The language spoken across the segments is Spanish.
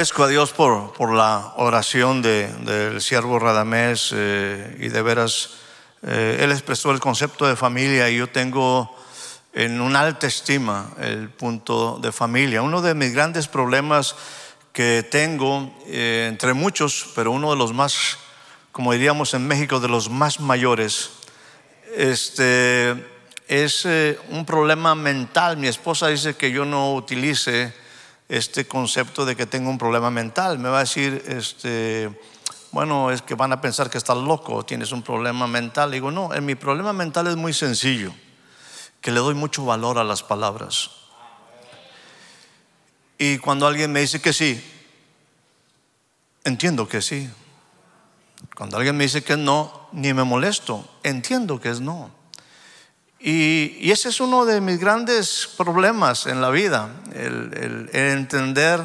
agradezco a Dios por, por la oración del siervo Radamés eh, y de veras, eh, él expresó el concepto de familia y yo tengo en una alta estima el punto de familia. Uno de mis grandes problemas que tengo, eh, entre muchos, pero uno de los más, como diríamos en México, de los más mayores, este, es un problema mental. Mi esposa dice que yo no utilice este concepto de que tengo un problema mental. Me va a decir, este, bueno, es que van a pensar que estás loco, tienes un problema mental. Y digo, no, en mi problema mental es muy sencillo, que le doy mucho valor a las palabras. Y cuando alguien me dice que sí, entiendo que sí. Cuando alguien me dice que no, ni me molesto, entiendo que es no. Y, ese es uno de mis grandes problemas en la vida, el, entender,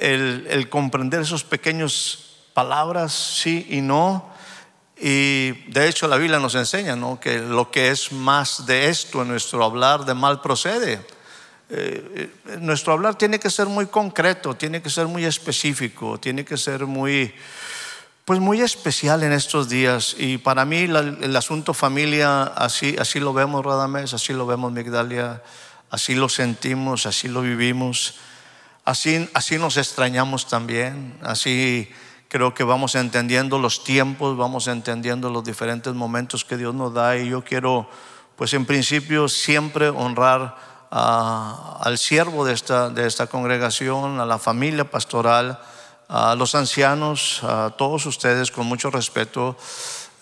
el, comprender esos pequeñas palabras, sí y no. Y de hecho la Biblia nos enseña que lo que es más de esto en nuestro hablar de mal procede. Eh, eh, nuestro hablar tiene que ser muy concreto, tiene que ser muy específico, tiene que ser muy pues muy especial en estos días. Y para mí el asunto familia, así, así lo vemos Radamés, así lo vemos Migdalia, así lo sentimos, así lo vivimos, así, así nos extrañamos también, así creo que vamos entendiendo los tiempos, vamos entendiendo los diferentes momentos que Dios nos da y yo quiero, pues en principio, siempre honrar al siervo de esta, de esta congregación, a la familia pastoral a los ancianos, a todos ustedes con mucho respeto.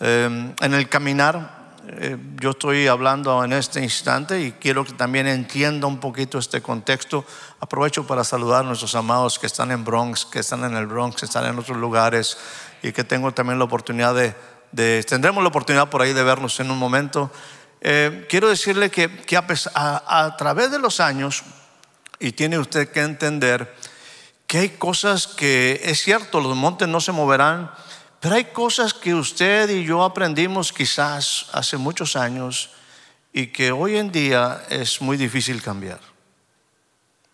Em, en el caminar, eh, yo estoy hablando en este instante y quiero que también entienda un poquito este contexto. Aprovecho para saludar a nuestros amados que están en Bronx, que están en el Bronx, que están en otros lugares y que tengo también la oportunidad de, tendremos la oportunidad por ahí de vernos en un momento. Em, quiero decirle que, a través de los años, y tiene usted que entender, hay cosas que, es cierto, los montes no se moverán, pero hay cosas que usted y yo aprendimos quizás hace muchos años y que hoy en día es muy difícil cambiar.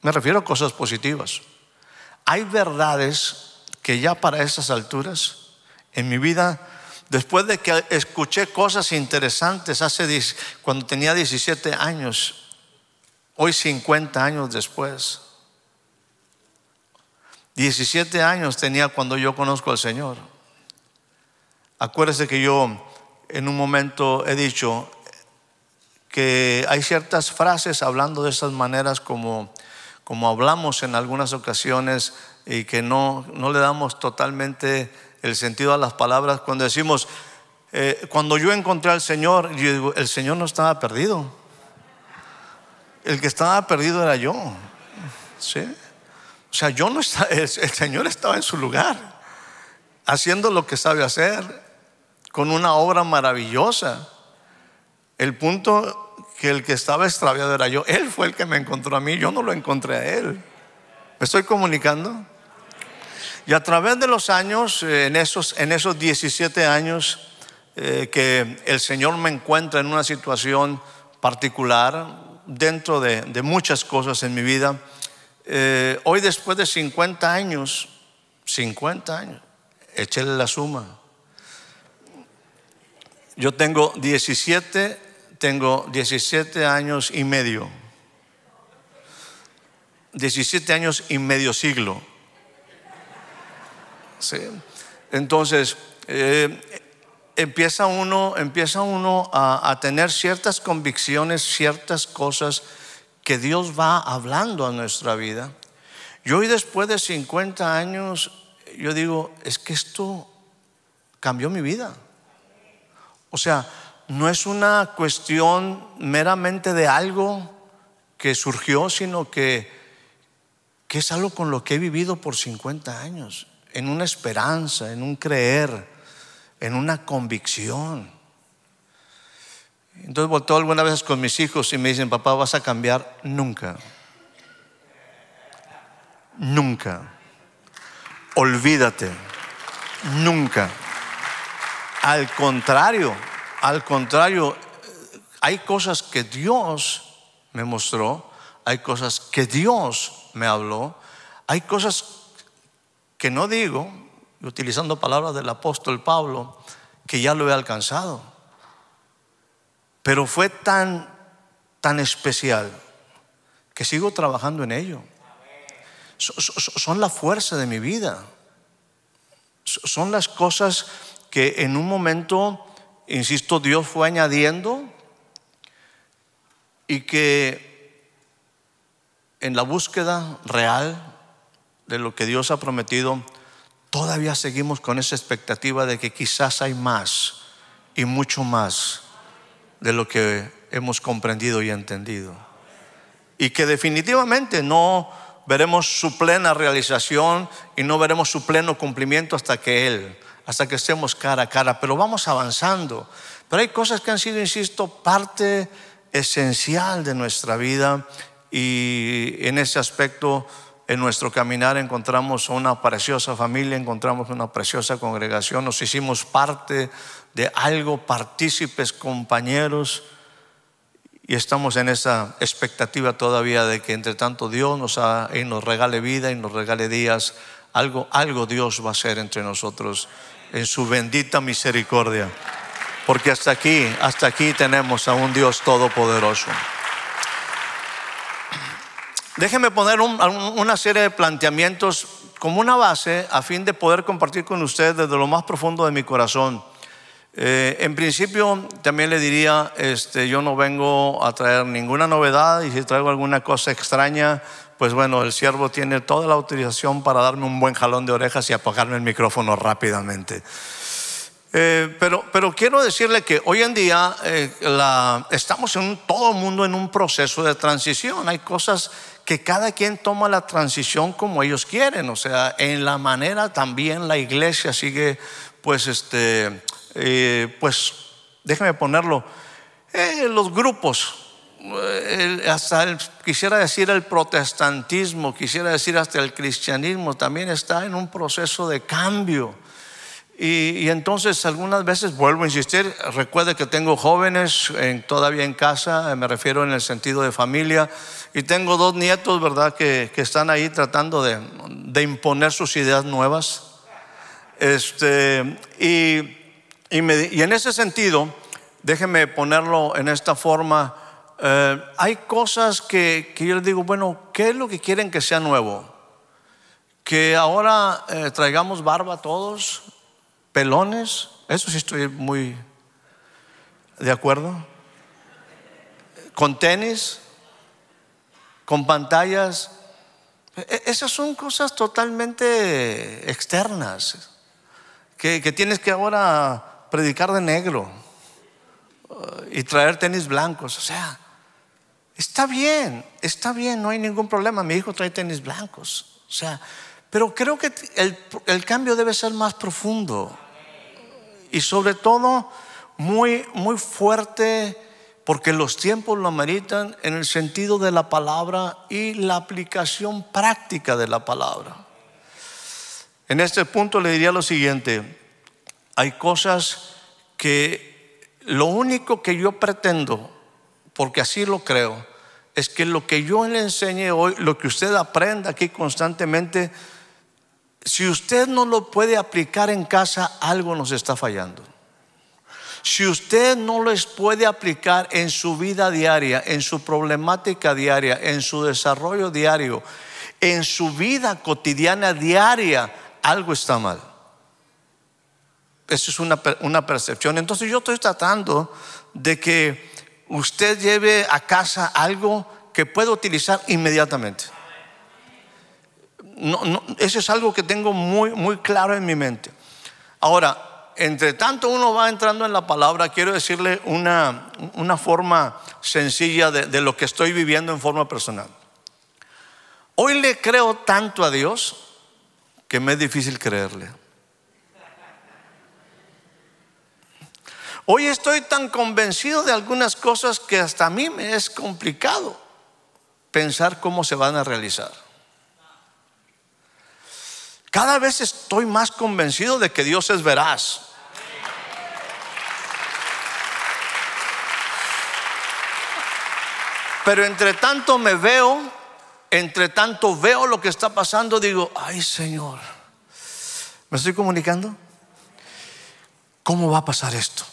Me refiero a cosas positivas. Hay verdades que ya para esas alturas en mi vida, después de que escuché cosas interesantes hace cuando tenía 17 años, hoy 50 años después, 17 años tenía cuando yo conozco al Señor. Acuérdense que yo en un momento he dicho que hay ciertas frases hablando de esas maneras como, como hablamos en algunas ocasiones y que no, no le damos totalmente el sentido a las palabras cuando decimos, eh, cuando yo encontré al Señor, yo digo, el Señor no estaba perdido. El que estaba perdido era yo. ¿Sí? O sea, yo no estaba, el, Señor estaba en su lugar, haciendo lo que sabe hacer, con una obra maravillosa. El punto que el que estaba extraviado era yo. Él fue el que me encontró a mí, yo no lo encontré a él. ¿Me estoy comunicando? Y a través de los años, eh, en esos, en esos 17 años eh, que el Señor me encuentra en una situación particular, dentro de, de muchas cosas en mi vida, eh, hoy después de 50 años, 50 años, échele la suma. Yo tengo 17, tengo 17 años y medio. 17 años y medio siglo. Entonces, eh, empieza uno, empieza uno a, tener ciertas convicciones, ciertas cosas que Dios va hablando a nuestra vida. Yo hoy después de 50 años, yo digo, es que esto cambió mi vida. O sea, no es una cuestión meramente de algo que surgió, sino que, que es algo con lo que he vivido por 50 años, en una esperanza, en un creer, en una convicción. Entonces volteo algunas veces con mis hijos y me dicen, papá, vas a cambiar nunca. Nunca. Olvídate. Nunca. Al contrario, al contrario, eh, hay cosas que Dios me mostró, hay cosas que Dios me habló, hay cosas que no digo, utilizando palabras del apóstol Pablo, que ya lo he alcanzado pero fue tan, tan especial que sigo trabajando en ello. Son la fuerza de mi vida. Son las cosas que en un momento, insisto, Dios fue añadiendo y que en la búsqueda real de lo que Dios ha prometido, todavía seguimos con esa expectativa de que quizás hay más y mucho más de lo que hemos comprendido y entendido. Y que definitivamente no veremos su plena realización y no veremos su pleno cumplimiento hasta que Él, hasta que estemos cara a cara, pero vamos avanzando. Pero hay cosas que han sido, insisto, parte esencial de nuestra vida y en ese aspecto, en nuestro caminar encontramos una preciosa familia, encontramos una preciosa congregación, nos hicimos parte de algo, partícipes, compañeros. Y estamos en esa expectativa todavía de que entre tanto Dios nos, nos regale vida y nos regale días. Algo, algo Dios va a hacer entre nosotros en su bendita misericordia. Porque hasta aquí, hasta aquí tenemos a un Dios todopoderoso. Déjenme poner una serie de planteamientos como una base a fin de poder compartir con ustedes desde lo más profundo de mi corazón eh, en principio, también le diría, este, yo no vengo a traer ninguna novedad y si traigo alguna cosa extraña, pues bueno, el siervo tiene toda la autorización para darme un buen jalón de orejas y apagarme el micrófono rápidamente. Eh, pero, quiero decirle que hoy en día eh, estamos en todo el mundo en un proceso de transición. Hay cosas que cada quien toma la transición como ellos quieren. O sea, en la manera también la iglesia sigue pues este, eh, pues déjeme ponerlo, eh, los grupos, eh, hasta quisiera decir el protestantismo, quisiera decir hasta el cristianismo, también está en un proceso de cambio. Y, entonces algunas veces vuelvo a insistir, recuerde que tengo jóvenes todavía en casa, me refiero en el sentido de familia, y tengo dos nietos, ¿verdad?, que, están ahí tratando de, imponer sus ideas nuevas. Este, y y, en ese sentido, déjeme ponerlo en esta forma, eh, hay cosas que, yo les digo, bueno, ¿qué es lo que quieren que sea nuevo? Que ahora eh, traigamos barba todos, pelones, eso sí estoy muy de acuerdo. Con tenis, con pantallas, e-, esas son cosas totalmente externas, que tienes que ahora predicar de negro eh, y traer tenis blancos. O sea, está bien, está bien, no hay ningún problema. Mi hijo trae tenis blancos. O sea, pero creo que el, cambio debe ser más profundo y sobre todo muy, muy fuerte porque los tiempos lo ameritan en el sentido de la palabra y la aplicación práctica de la palabra. En este punto le diría lo siguiente, hay cosas que lo único que yo pretendo, porque así lo creo, es que lo que yo le enseñe hoy, lo que usted aprenda aquí constantemente, si usted no lo puede aplicar en casa, algo nos está fallando. Si usted no lo puede aplicar en su vida diaria, en su problemática diaria, en su desarrollo diario, en su vida cotidiana diaria, algo está mal esa es una, percepción. Entonces yo estoy tratando de que usted lleve a casa algo que pueda utilizar inmediatamente. eso es algo que tengo muy, muy claro en mi mente. Ahora, entre tanto uno va entrando en la palabra, quiero decirle una, una forma sencilla de lo que estoy viviendo en forma personal. Hoy le creo tanto a Dios que me es difícil creerle. Hoy estoy tan convencido de algunas cosas que hasta a mí me es complicado pensar cómo se van a realizar. Cada vez estoy más convencido de que Dios es veraz. Pero entre tanto me veo, entre tanto veo lo que está pasando, digo, ay Señor, ¿me estoy comunicando? ¿Cómo va a pasar esto?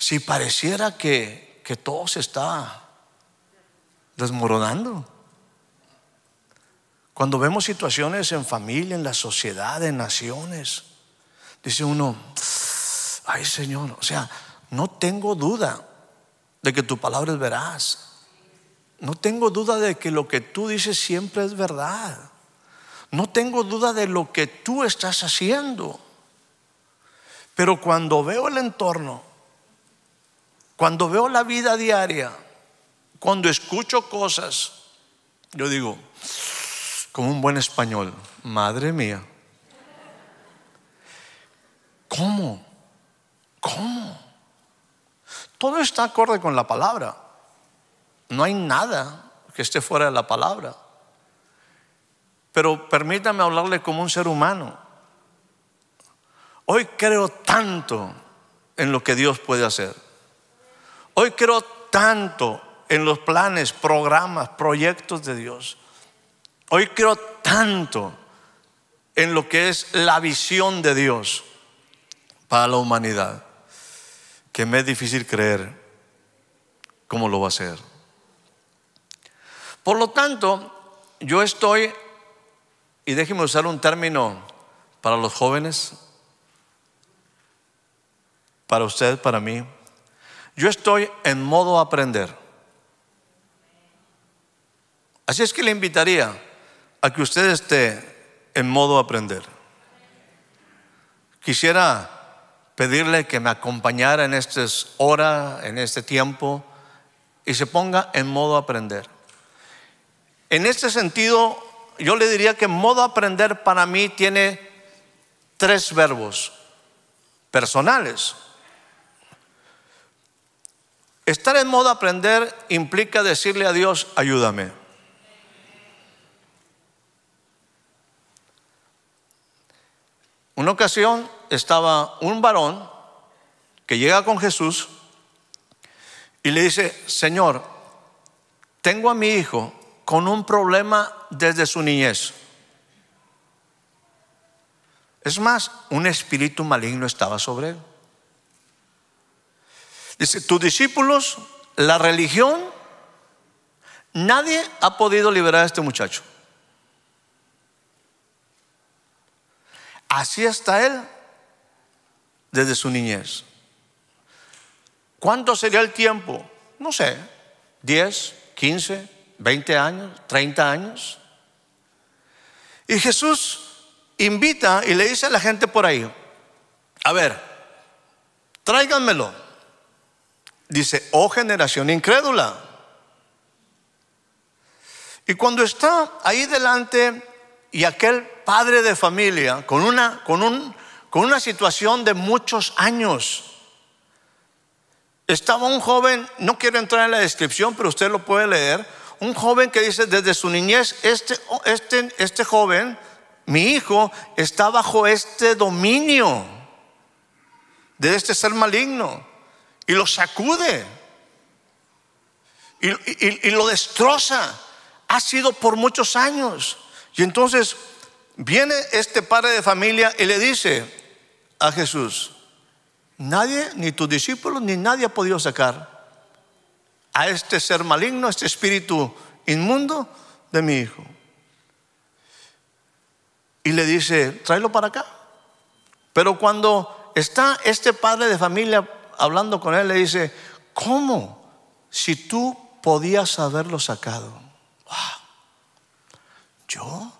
si pareciera que, que todo se está desmoronando. Cuando vemos situaciones en familia, en la sociedad, en naciones, dice uno, ay Señor, o sea, no tengo duda de que tu palabra es veraz. No tengo duda de que lo que tú dices siempre es verdad. No tengo duda de lo que tú estás haciendo. Pero cuando veo el entorno, cuando veo la vida diaria, cuando escucho cosas, yo digo, como un buen español, madre mía, ¿cómo? ¿Cómo? Todo está acorde con la palabra. No hay nada que esté fuera de la palabra. Pero permítame hablarle como un ser humano. Hoy creo tanto en lo que Dios puede hacer. Hoy creo tanto en los planes, programas, proyectos de Dios. Hoy creo tanto en lo que es la visión de Dios para la humanidad, que me es difícil creer cómo lo va a hacer. Por lo tanto, yo estoy, y déjeme usar un término para los jóvenes, para usted, para mí, yo estoy en modo aprender. Así es que le invitaría a que usted esté en modo aprender. Quisiera pedirle que me acompañara en estas horas, en este tiempo, y se ponga en modo aprender. En este sentido, yo le diría que modo aprender para mí tiene tres verbos personales. Estar en modo aprender implica decirle a Dios, ayúdame. Una ocasión estaba un varón que llega con Jesús y le dice, Señor, tengo a mi hijo con un problema desde su niñez. Es más, un espíritu maligno estaba sobre él. Dice, tus discípulos, la religión, nadie ha podido liberar a este muchacho. Así está él desde su niñez. ¿Cuánto sería el tiempo? No sé, 10, 15, 20 años, 30 años. Y Jesús invita y le dice a la gente por ahí, a ver, tráiganmelo. Dice, oh generación incrédula. Y cuando está ahí delante y aquel padre de familia con una, con un, con una situación de muchos años, estaba un joven, no quiero entrar en la descripción, pero usted lo puede leer, un joven que dice, desde su niñez, este, este, este joven, mi hijo, está bajo este dominio de este ser maligno y lo sacude y, lo destroza. Ha sido por muchos años. Y entonces viene este padre de familia y le dice a Jesús, nadie, ni tus discípulos, ni nadie ha podido sacar a este ser maligno, a este espíritu inmundo de mi hijo. Y le dice, tráelo para acá. Pero cuando está este padre de familia hablando con él, le dice, ¿cómo? Si tú podías haberlo sacado. ¿Yo?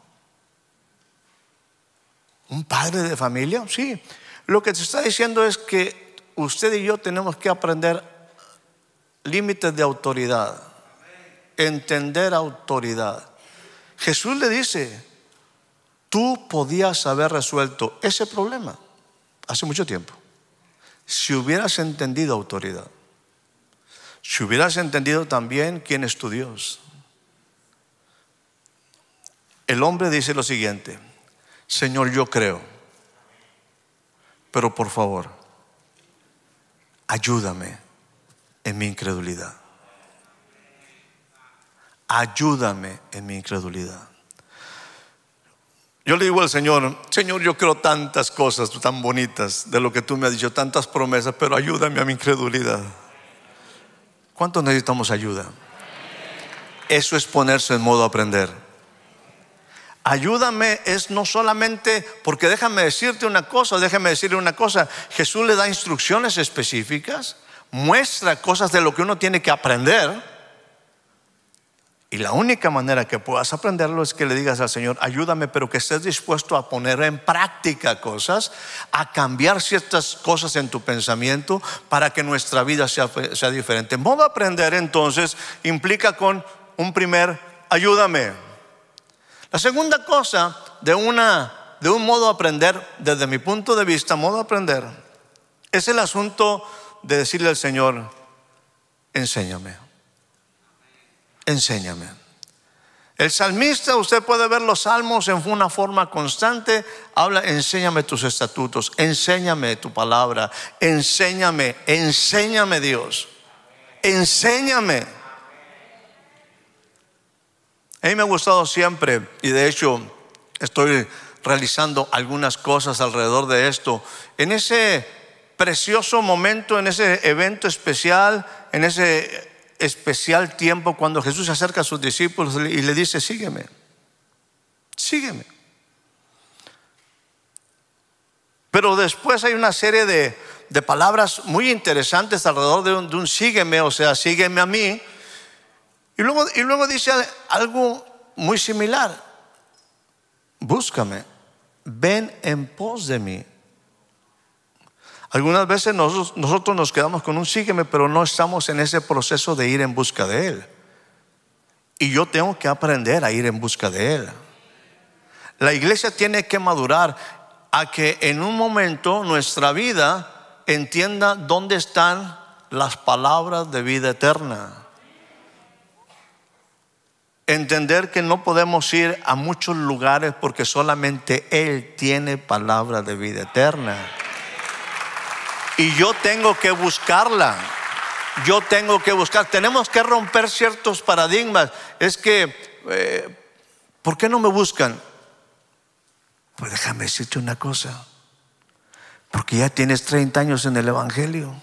¿Un padre de familia? Sí. Lo que te está diciendo es que usted y yo tenemos que aprender límites de autoridad, entender autoridad. Jesús le dice, tú podías haber resuelto ese problema hace mucho tiempo si hubieras entendido autoridad, si hubieras entendido también quién es tu Dios. El hombre dice lo siguiente, Señor, yo creo, pero por favor, ayúdame en mi incredulidad. Ayúdame en mi incredulidad. Yo le digo al Señor, Señor, yo creo tantas cosas tan bonitas de lo que tú me has dicho, tantas promesas, pero ayúdame a mi incredulidad. cuánto necesitamos ayuda? Eso es ponerse en modo aprender. Ayúdame es no solamente, porque déjame decirte una cosa, déjame decirle una cosa, Jesús le da instrucciones específicas, muestra cosas de lo que uno tiene que aprender, y la única manera que puedas aprenderlo es que le digas al Señor, ayúdame, pero que estés dispuesto a poner en práctica cosas, a cambiar ciertas cosas en tu pensamiento para que nuestra vida sea, sea diferente. Modo aprender entonces implica con un primer, ayúdame. La segunda cosa de, una, de un modo aprender, desde mi punto de vista, modo aprender, es el asunto de decirle al Señor, enséñame enséñame. El salmista, usted puede ver los salmos en una forma constante, habla, enséñame tus estatutos, enséñame tu palabra, enséñame, enséñame Dios, enséñame. A mí me ha gustado siempre, y de hecho estoy realizando algunas cosas alrededor de esto, en ese precioso momento, en ese evento especial, en ese especial tiempo cuando Jesús se acerca a sus discípulos y le dice, sígueme, sígueme. Pero después hay una serie de, palabras muy interesantes alrededor de un, sígueme, o sea, sígueme a mí. Y luego, y luego dice algo muy similar, búscame, ven en pos de mí. Algunas veces nosotros, nos quedamos con un sígueme, pero no estamos en ese proceso de ir en busca de Él. Y yo tengo que aprender a ir en busca de Él. La iglesia tiene que madurar a que en un momento nuestra vida entienda dónde están las palabras de vida eterna. Entender que no podemos ir a muchos lugares porque solamente Él tiene palabras de vida eterna. Y yo tengo que buscarla. Yo tengo que buscar. Tenemos que romper ciertos paradigmas. Es que, eh, ¿por qué no me buscan? Pues déjame decirte una cosa. Porque ya tienes 30 años en el Evangelio.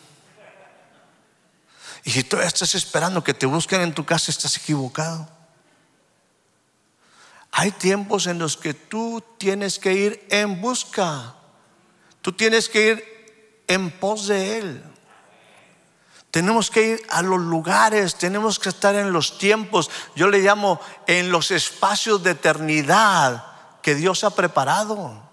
Y si todavía estás esperando que te busquen en tu casa, estás equivocado. Hay tiempos en los que tú tienes que ir en busca. Tú tienes que ir en pos de Él. Tenemos que ir a los lugares, tenemos que estar en los tiempos, yo le llamo en los espacios de eternidad que Dios ha preparado.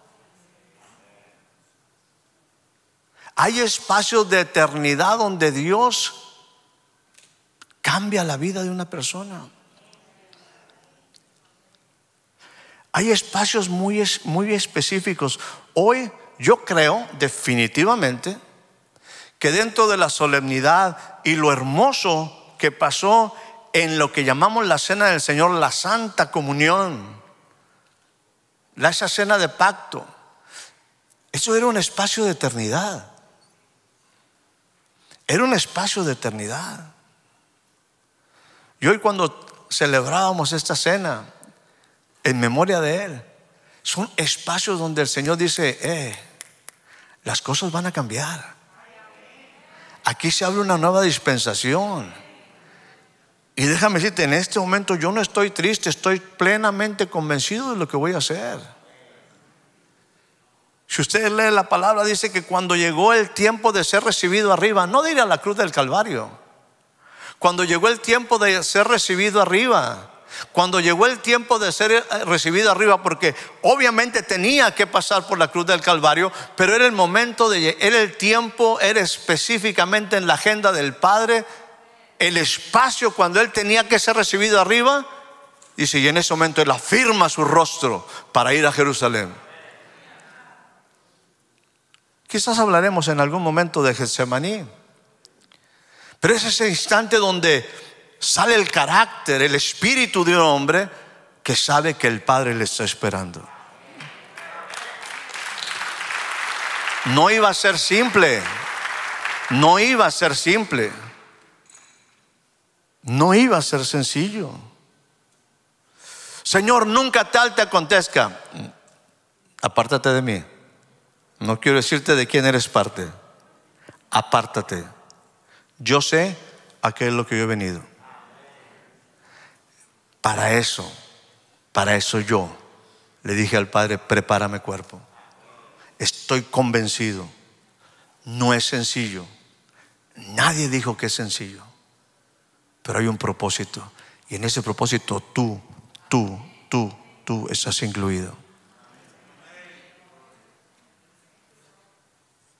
Hay espacios de eternidad donde Dios cambia la vida de una persona. Hay espacios muy, muy específicos. Hoy yo creo definitivamente que dentro de la solemnidad y lo hermoso que pasó en lo que llamamos la cena del Señor, la Santa Comunión, la, esa cena de pacto, eso era un espacio de eternidad. Era un espacio de eternidad. Y hoy cuando celebrábamos esta cena, en memoria de Él, son espacios donde el Señor dice, eh, las cosas van a cambiar. Aquí se abre una nueva dispensación. Y déjame decirte, en este momento yo no estoy triste, estoy plenamente convencido de lo que voy a hacer. Si ustedes leen la palabra, dice que cuando llegó el tiempo de ser recibido arriba, no de a la cruz del Calvario, cuando llegó el tiempo de ser recibido arriba, cuando llegó el tiempo de ser eh, recibido arriba, porque obviamente tenía que pasar por la cruz del Calvario, pero era el momento, de, era el tiempo, era específicamente en la agenda del Padre, el espacio cuando él tenía que ser recibido arriba. Y si en ese momento él afirma su rostro para ir a Jerusalén. Quizás hablaremos en algún momento de Getsemaní, pero es ese instante donde sale el carácter, el espíritu de un hombre que sabe que el Padre le está esperando. No iba a ser simple, no iba a ser simple, no iba a ser sencillo. Señor, nunca tal te acontezca. Apártate de mí. No quiero decirte de quién eres parte. Apártate. Yo sé a qué es lo que yo he venido. Para eso, para eso yo le dije al Padre, prepárame cuerpo. Estoy convencido, no es sencillo. Nadie dijo que es sencillo, pero hay un propósito. Y en ese propósito tú, tú, tú, tú estás incluido.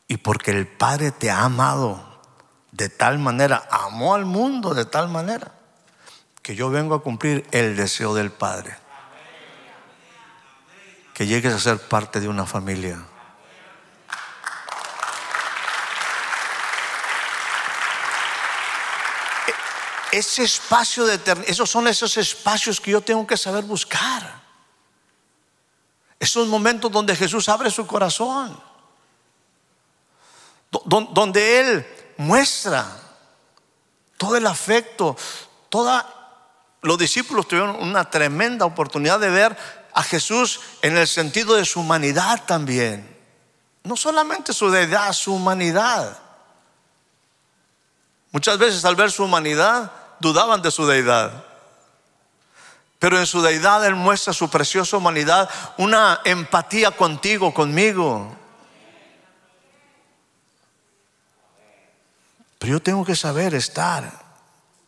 Y porque el Padre te ha amado de tal manera, amó al mundo de tal manera que yo vengo a cumplir el deseo del Padre. Que llegues a ser parte de una familia. E-, ese espacio de eternidad, esos son esos espacios que yo tengo que saber buscar. Esos momentos donde Jesús abre su corazón, donde Él muestra todo el afecto, toda los discípulos tuvieron una tremenda oportunidad de ver a Jesús en el sentido de su humanidad también. No solamente su deidad, su humanidad. Muchas veces al ver su humanidad dudaban de su deidad. Pero en su deidad Él muestra su preciosa humanidad, una empatía contigo, conmigo. Pero yo tengo que saber estar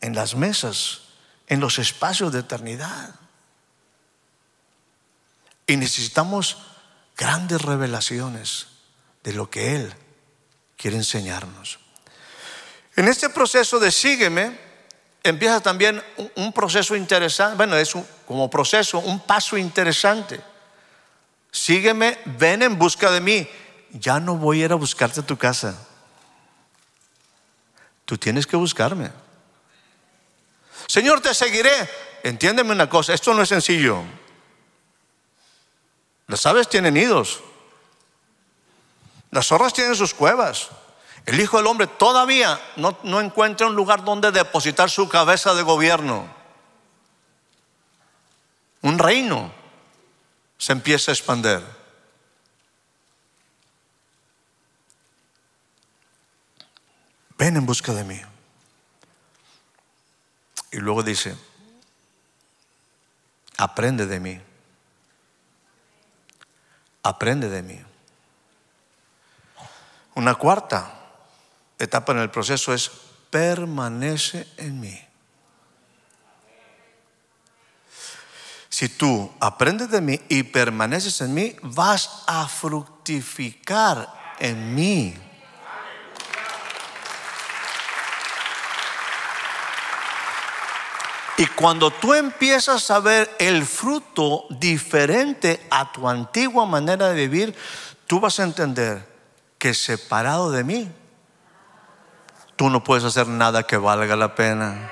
en las mesas en los espacios de eternidad. Y necesitamos grandes revelaciones de lo que Él quiere enseñarnos. En este proceso de sígueme, empieza también un, proceso interesante, bueno, es un, como proceso, un paso interesante. Sígueme, ven en busca de mí. Ya no voy a ir a buscarte a tu casa. Tú tienes que buscarme. Señor, te seguiré. Entiéndeme una cosa, esto no es sencillo. Las aves tienen nidos. Las zorras tienen sus cuevas. El Hijo del Hombre todavía no, no encuentra un lugar donde depositar su cabeza de gobierno. Un reino se empieza a expandir. Ven en busca de mí. Y luego dice, aprende de mí. Aprende de mí. Una cuarta etapa en el proceso es permanece en mí. Si tú aprendes de mí y permaneces en mí, vas a fructificar en mí. Y cuando tú empiezas a ver el fruto diferente a tu antigua manera de vivir, tú vas a entender que separado de mí, tú no puedes hacer nada que valga la pena.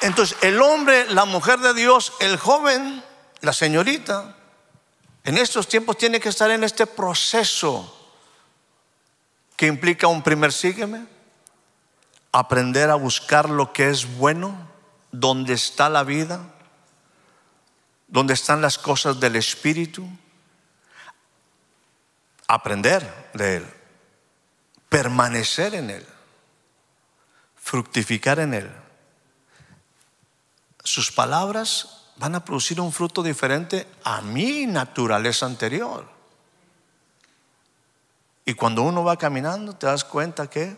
Entonces, el hombre, la mujer de Dios, el joven, la señorita, en estos tiempos tiene que estar en este proceso que implica un primer sígueme, aprender a buscar lo que es bueno, donde está la vida, donde están las cosas del Espíritu, aprender de Él, permanecer en Él, fructificar en Él. Sus palabras van a producir un fruto diferente a mi naturaleza anterior. Y cuando uno va caminando, te das cuenta que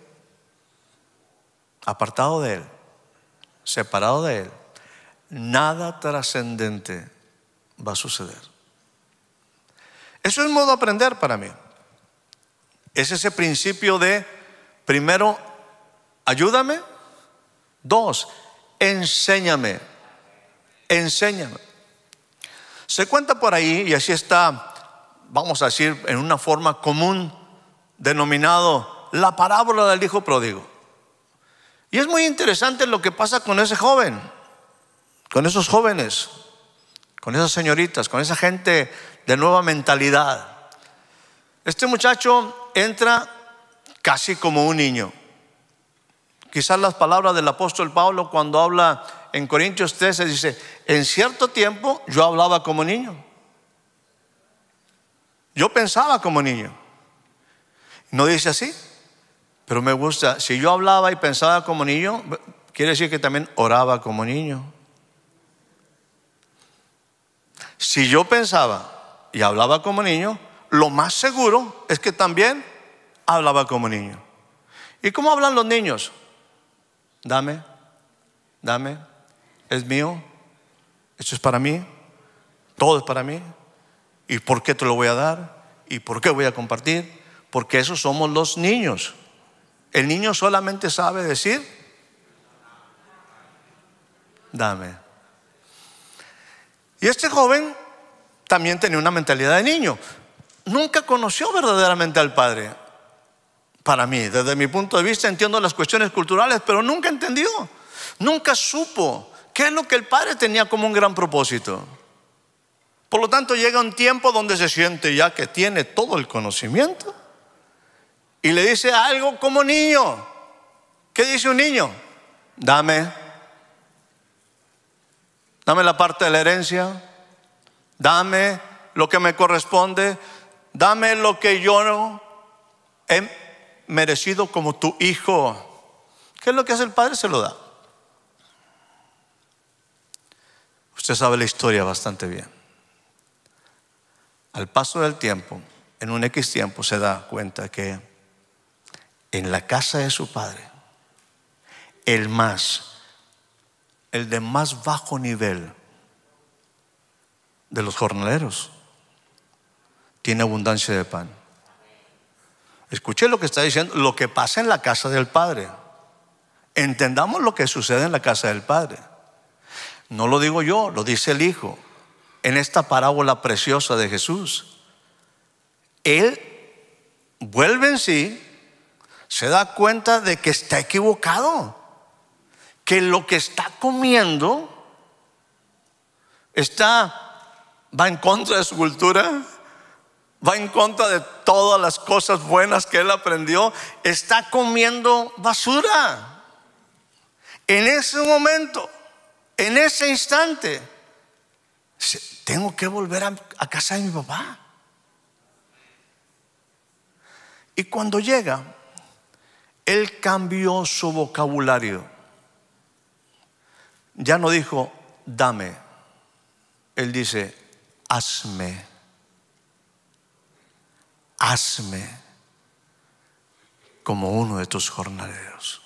apartado de Él, separado de Él, nada trascendente va a suceder. Eso es modo de aprender para mí. Es ese principio de, primero, ayúdame. Dos, enséñame. Enséñame. Se cuenta por ahí, y así está, vamos a decir, en una forma común, denominado la parábola del hijo pródigo. Y es muy interesante lo que pasa con ese joven, con esos jóvenes, con esas señoritas, con esa gente de nueva mentalidad. Este muchacho entra casi como un niño. Quizás las palabras del apóstol Pablo cuando habla en Corintios 13 dice, en cierto tiempo yo hablaba como niño. Yo pensaba como niño. No dice así, pero me gusta. Si yo hablaba y pensaba como niño, quiere decir que también oraba como niño. Si yo pensaba y hablaba como niño, lo más seguro es que también hablaba como niño. ¿Y cómo hablan los niños? Dame, dame, es mío, esto es para mí, todo es para mí. ¿Y por qué te lo voy a dar? ¿Y por qué voy a compartir? Porque esos somos los niños. El niño solamente sabe decir, dame. Y este joven también tenía una mentalidad de niño. Nunca conoció verdaderamente al Padre. Para mí, desde mi punto de vista, entiendo las cuestiones culturales, pero nunca entendió. Nunca supo qué es lo que el Padre tenía como un gran propósito. Por lo tanto, llega un tiempo donde se siente ya que tiene todo el conocimiento y le dice algo como niño. ¿Qué dice un niño? Dame, dame la parte de la herencia, dame lo que me corresponde, dame lo que yo he merecido como tu hijo. ¿Qué es lo que hace el padre? Se lo da. Usted sabe la historia bastante bien. Al paso del tiempo, en un X tiempo, se da cuenta que en la casa de su padre, el más, el de más bajo nivel de los jornaleros, tiene abundancia de pan. Escuche lo que está diciendo, lo que pasa en la casa del Padre. Entendamos lo que sucede en la casa del Padre. No lo digo yo, lo dice el Hijo. En esta parábola preciosa de Jesús, Él vuelve en sí se da cuenta de que está equivocado, que lo que está comiendo está, va en contra de su cultura, va en contra de todas las cosas buenas que él aprendió, está comiendo basura. En ese momento, en ese instante, tengo que volver a, a casa de mi papá. Y cuando llega, él cambió su vocabulario. Ya no dijo, dame. Él dice, hazme. Hazme como uno de tus jornaleros.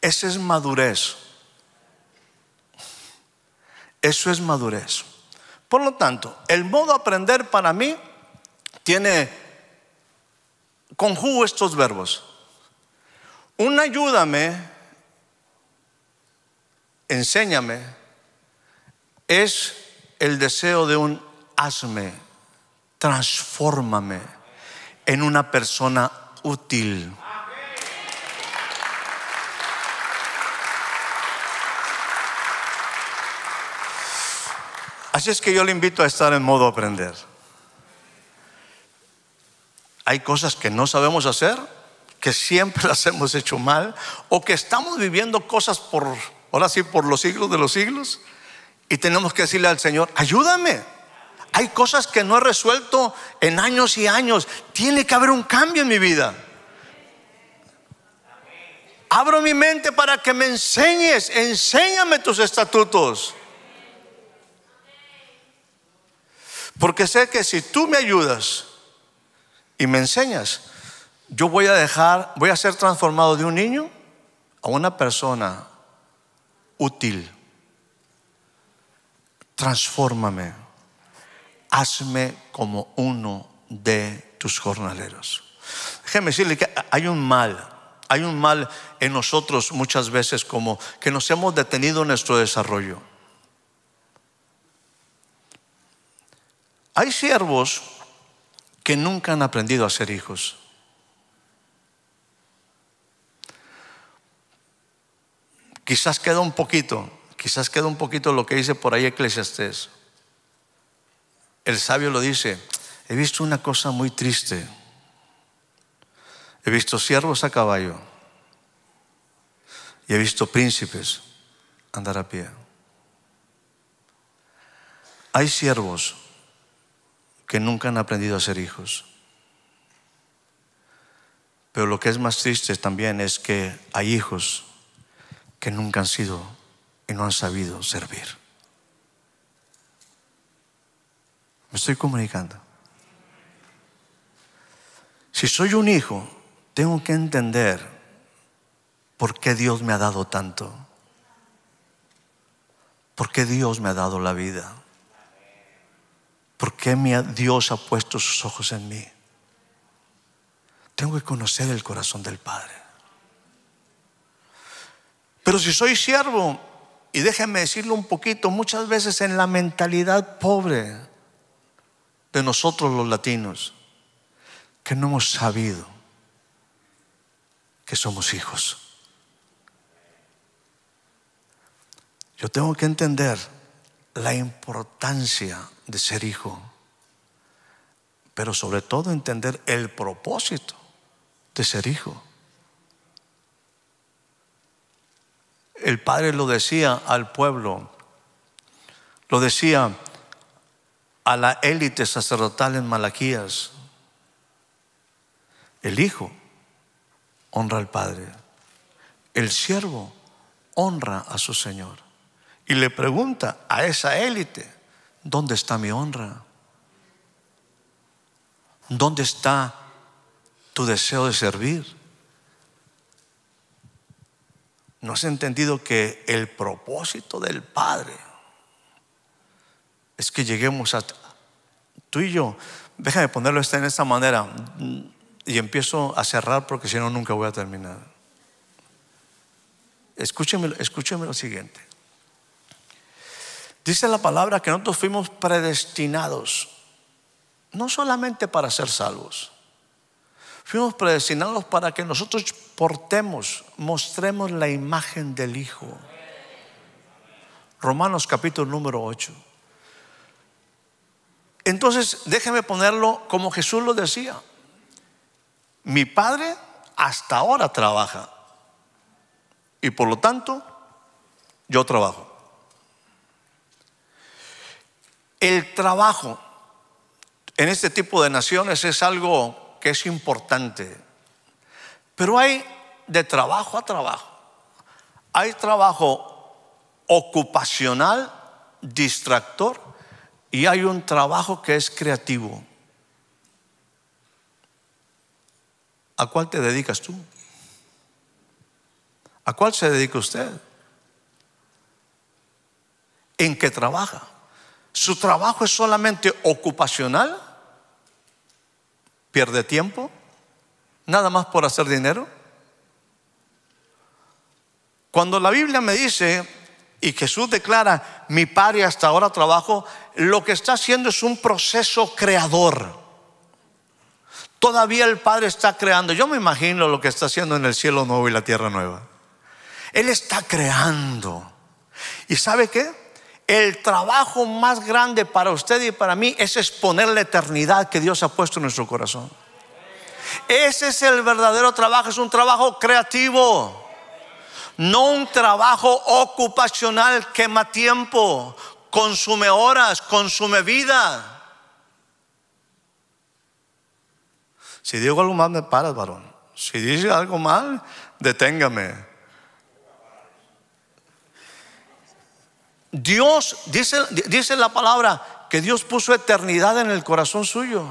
Esa es madurez. Eso es madurez. Por lo tanto, el modo de aprender para mí tiene conjugo estos verbos. Un ayúdame, enséñame, es el deseo de un hazme, transfórmame en una persona útil. Así es que yo le invito a estar en modo aprender hay cosas que no sabemos hacer, que siempre las hemos hecho mal, o que estamos viviendo cosas por, ahora sí, por los siglos de los siglos, y tenemos que decirle al Señor, ayúdame. Hay cosas que no he resuelto en años y años. Tiene que haber un cambio en mi vida. Abro mi mente para que me enseñes, enséñame tus estatutos. Porque sé que si tú me ayudas, y me enseñas, yo voy a dejar, voy a ser transformado de un niño a una persona útil. Transfórmame. Hazme como uno de tus jornaleros. Déjeme decirle que hay un mal, hay un mal en nosotros muchas veces como que nos hemos detenido en nuestro desarrollo. Hay siervos que nunca han aprendido a ser hijos. Quizás queda un poquito, quizás queda un poquito lo que dice por ahí Eclesiastés. El sabio lo dice, he visto una cosa muy triste. He visto siervos a caballo y he visto príncipes andar a pie. Hay siervos que nunca han aprendido a ser hijos. Pero lo que es más triste también es que hay hijos que nunca han sido y no han sabido servir. Me estoy comunicando. Si soy un hijo, tengo que entender por qué Dios me ha dado tanto. ¿Por qué Dios me ha dado la vida? ¿Por qué mi Dios ha puesto sus ojos en mí? Tengo que conocer el corazón del Padre. Pero si soy siervo, y déjenme decirlo un poquito, muchas veces en la mentalidad pobre de nosotros los latinos, que no hemos sabido que somos hijos. Yo tengo que entender la importancia de ser hijo, pero sobre todo entender el propósito de ser hijo. El Padre lo decía al pueblo, lo decía a la élite sacerdotal en Malaquías. El Hijo honra al Padre, el siervo honra a su Señor. Y le pregunta a esa élite, ¿Dónde está mi honra? ¿Dónde está tu deseo de servir? ¿No has entendido que el propósito del Padre es que lleguemos a tú y yo? Déjame ponerlo en esta manera y empiezo a cerrar porque si no nunca voy a terminar. Escúcheme, escúcheme lo siguiente. Dice la palabra que nosotros fuimos predestinados, no solamente para ser salvos, fuimos predestinados para que nosotros portemos, mostremos la imagen del Hijo. Romanos capítulo número 8. Entonces, déjeme ponerlo como Jesús lo decía. Mi padre hasta ahora trabaja. Y por lo tanto, yo trabajo. El trabajo en este tipo de naciones es algo que es importante, pero hay de trabajo a trabajo. Hay trabajo ocupacional, distractor, y hay un trabajo que es creativo. ¿A cuál te dedicas tú? ¿A cuál se dedica usted? ¿En qué trabaja? su trabajo es solamente ocupacional, pierde tiempo, nada más por hacer dinero. Cuando la Biblia me dice y Jesús declara, mi padre hasta ahora trabajo, lo que está haciendo es un proceso creador. Todavía el Padre está creando. Yo me imagino lo que está haciendo en el cielo nuevo y la tierra nueva. Él está creando. ¿Y sabe qué? El trabajo más grande para usted y para mí es exponer la eternidad que Dios ha puesto en nuestro corazón. Ese es el verdadero trabajo, es un trabajo creativo, no un trabajo ocupacional, quema tiempo, consume horas, consume vida. Si digo algo mal, me paras, varón. Si dice algo mal, deténgame. Dios, dice, dice la palabra, que Dios puso eternidad en el corazón suyo.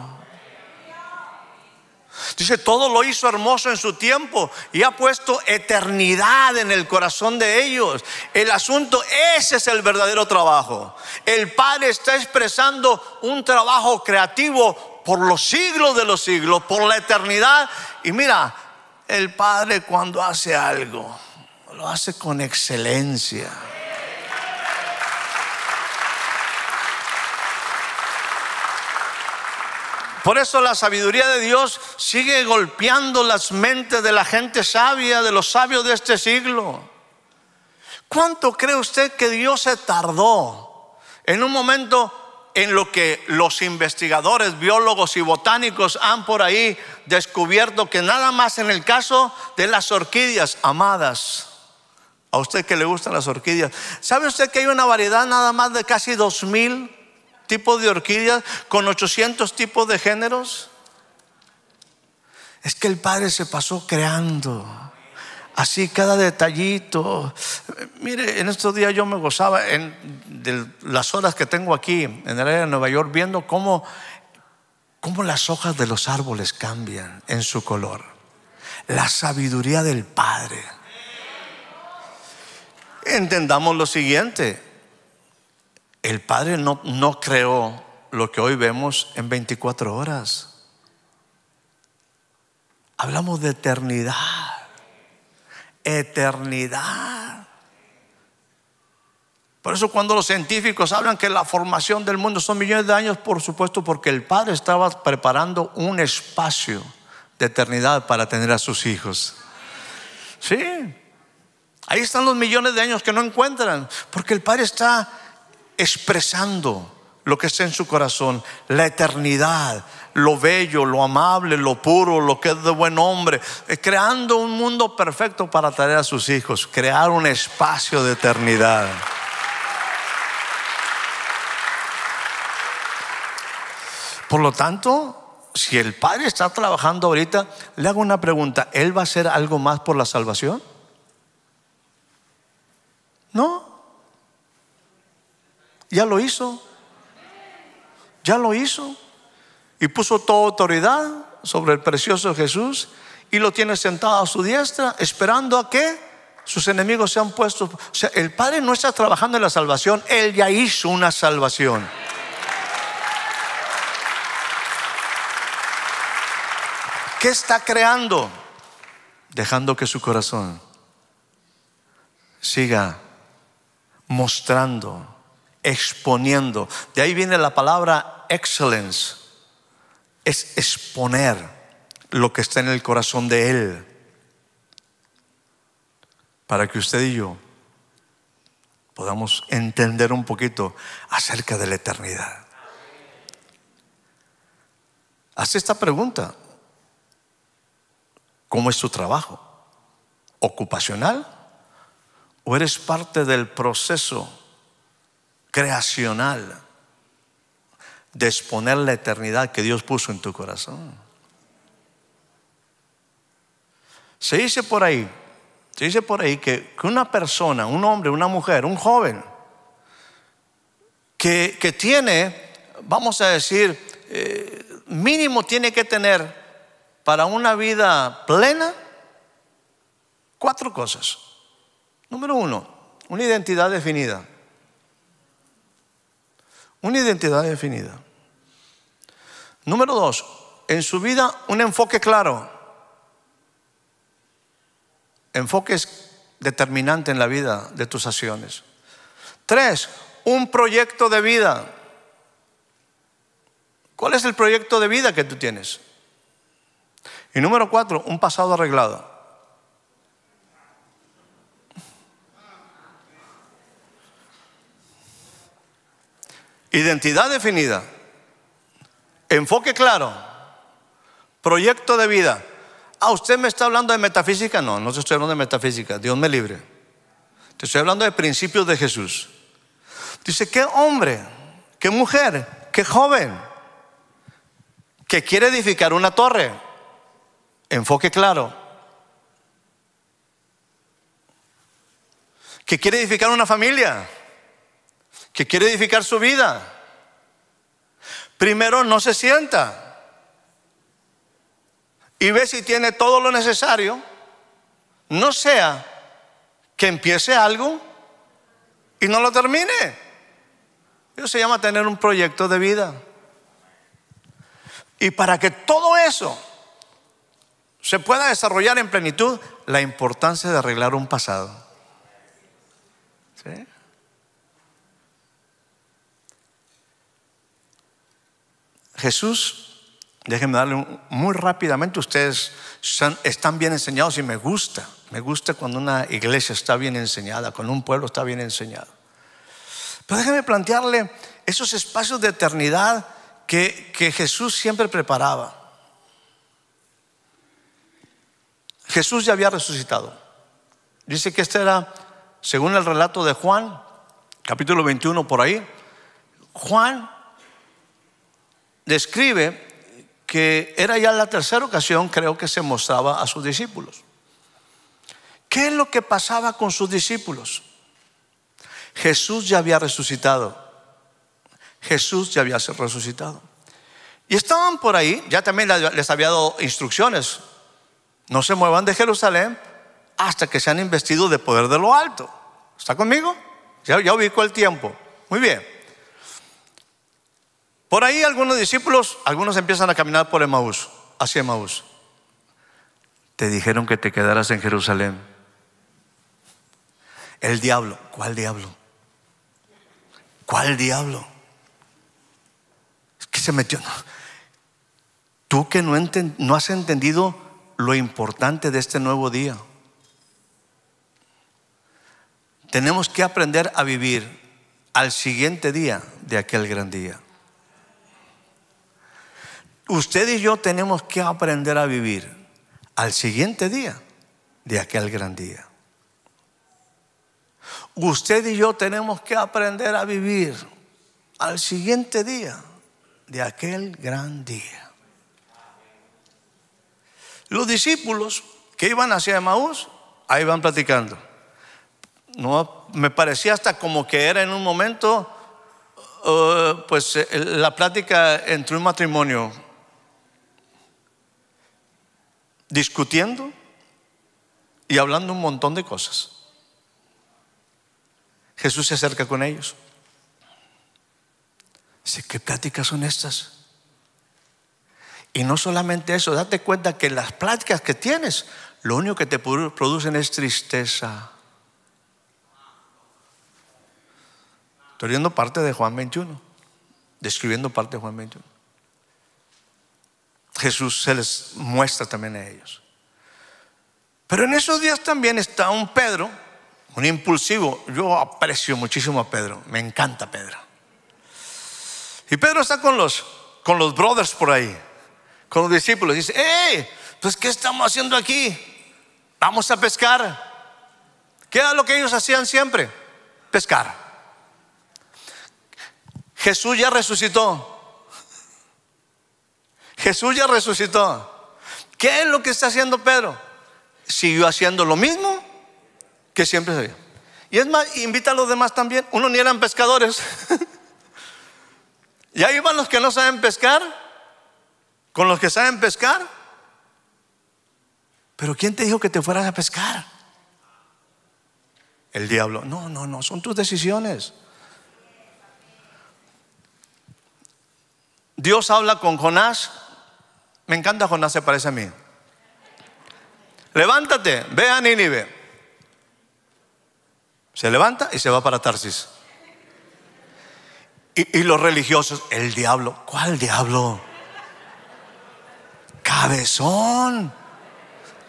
Dice, todo lo hizo hermoso en su tiempo y ha puesto eternidad en el corazón de ellos. El asunto, ese es el verdadero trabajo. El Padre está expresando un trabajo creativo por los siglos de los siglos, por la eternidad. Y mira, el Padre cuando hace algo, lo hace con excelencia. Por eso la sabiduría de Dios sigue golpeando las mentes de la gente sabia, de los sabios de este siglo. ¿Cuánto cree usted que Dios se tardó en un momento en lo que los investigadores, biólogos y botánicos han por ahí descubierto que nada más en el caso de las orquídeas amadas, a usted que le gustan las orquídeas, ¿sabe usted que hay una variedad nada más de casi 2.000 tipos de orquídeas con 800 tipos de géneros? Es que el Padre se pasó creando. Así cada detallito. Mire, en estos días yo me gozaba en, de las horas que tengo aquí en el área de Nueva York viendo cómo, cómo las hojas de los árboles cambian en su color. La sabiduría del Padre. Entendamos lo siguiente, el Padre no, no creó lo que hoy vemos en 24 horas. Hablamos de eternidad. Eternidad. Por eso cuando los científicos hablan que la formación del mundo son millones de años, por supuesto, porque el Padre estaba preparando un espacio de eternidad para tener a sus hijos. Sí. Ahí están los millones de años que no encuentran, porque el Padre está expresando lo que está en su corazón, la eternidad, lo bello, lo amable, lo puro, lo que es de buen hombre, eh, creando un mundo perfecto para traer a sus hijos, crear un espacio de eternidad. Por lo tanto, si el Padre está trabajando ahorita, le hago una pregunta, ¿Él va a hacer algo más por la salvación? No ya lo hizo. Ya lo hizo. Y puso toda autoridad sobre el precioso Jesús y lo tiene sentado a su diestra esperando a que sus enemigos sean puestos. O sea, el Padre no está trabajando en la salvación, Él ya hizo una salvación. ¿Qué está creando? Dejando que su corazón siga mostrando exponiendo. De ahí viene la palabra excellence. Es exponer lo que está en el corazón de Él. Para que usted y yo podamos entender un poquito acerca de la eternidad. Haz esta pregunta. ¿Cómo es tu trabajo? ¿Ocupacional? ¿O eres parte del proceso creacional de exponer la eternidad que Dios puso en tu corazón. Se dice por ahí, se dice por ahí que, una persona, un hombre, una mujer, un joven, que, tiene, vamos a decir, eh, mínimo tiene que tener para una vida plena cuatro cosas. Número uno, una identidad definida una identidad definida. Número dos, en su vida un enfoque claro. Enfoque es determinante en la vida de tus acciones. Tres, un proyecto de vida. ¿Cuál es el proyecto de vida que tú tienes? Y número cuatro, un pasado arreglado. Identidad definida. Enfoque claro. Proyecto de vida. Ah, usted me está hablando de metafísica. No, no te estoy hablando de metafísica. Dios me libre. Te estoy hablando de principios de Jesús. Dice, qué hombre, qué mujer, qué joven que quiere edificar una torre. Enfoque claro. Que quiere edificar una familia que quiere edificar su vida, primero no se sienta y ve si tiene todo lo necesario, no sea que empiece algo y no lo termine. Eso se llama tener un proyecto de vida. Y para que todo eso se pueda desarrollar en plenitud, la importancia de arreglar un pasado. ¿Sí? Jesús, déjenme darle muy rápidamente, ustedes están bien enseñados y me gusta, me gusta cuando una iglesia está bien enseñada, cuando un pueblo está bien enseñado. Pero déjenme plantearle esos espacios de eternidad que, que Jesús siempre preparaba. Jesús ya había resucitado. Dice que este era, según el relato de Juan, capítulo 21 por ahí, Juan describe que era ya la tercera ocasión, creo que se mostraba a sus discípulos. ¿Qué es lo que pasaba con sus discípulos? Jesús ya había resucitado. Jesús ya había resucitado. Y estaban por ahí, ya también les había dado instrucciones. No se muevan de Jerusalén hasta que se han investido de poder de lo alto. ¿Está conmigo? Ya, ya ubicó el tiempo. Muy bien. Por ahí algunos discípulos, algunos empiezan a caminar por Emaús, hacia Emaús. Te dijeron que te quedaras en Jerusalén. El diablo, ¿cuál diablo? ¿Cuál diablo? Es que se metió. Tú que no has entendido lo importante de este nuevo día. Tenemos que aprender a vivir al siguiente día de aquel gran día usted y yo tenemos que aprender a vivir al siguiente día de aquel gran día. Usted y yo tenemos que aprender a vivir al siguiente día de aquel gran día. Los discípulos que iban hacia Emaús, ahí van platicando. No, me parecía hasta como que era en un momento, eh, pues eh, la plática entre un matrimonio, discutiendo y hablando un montón de cosas. Jesús se acerca con ellos. Dice, ¿qué pláticas son estas? Y no solamente eso, date cuenta que las pláticas que tienes, lo único que te producen es tristeza. Estoy viendo parte de Juan 21, describiendo parte de Juan 21. Jesús se les muestra también a ellos. Pero en esos días también está un Pedro, un impulsivo. Yo aprecio muchísimo a Pedro, me encanta Pedro. Y Pedro está con los, con los brothers por ahí, con los discípulos. dice, eh, pues ¿qué estamos haciendo aquí? Vamos a pescar. ¿Qué era lo que ellos hacían siempre? Pescar. Jesús ya resucitó. Jesús ya resucitó. ¿Qué es lo que está haciendo Pedro? Siguió haciendo lo mismo que siempre se Y es más, invita a los demás también. Uno ni eran pescadores. y ahí van los que no saben pescar con los que saben pescar. Pero ¿quién te dijo que te fueras a pescar? El diablo. No, no, no, son tus decisiones. Dios habla con Jonás me encanta Jonás, se parece a mí. Levántate, ve a Nínive. Se levanta y se va para Tarsis. Y, los religiosos, el diablo, ¿cuál diablo? Cabezón,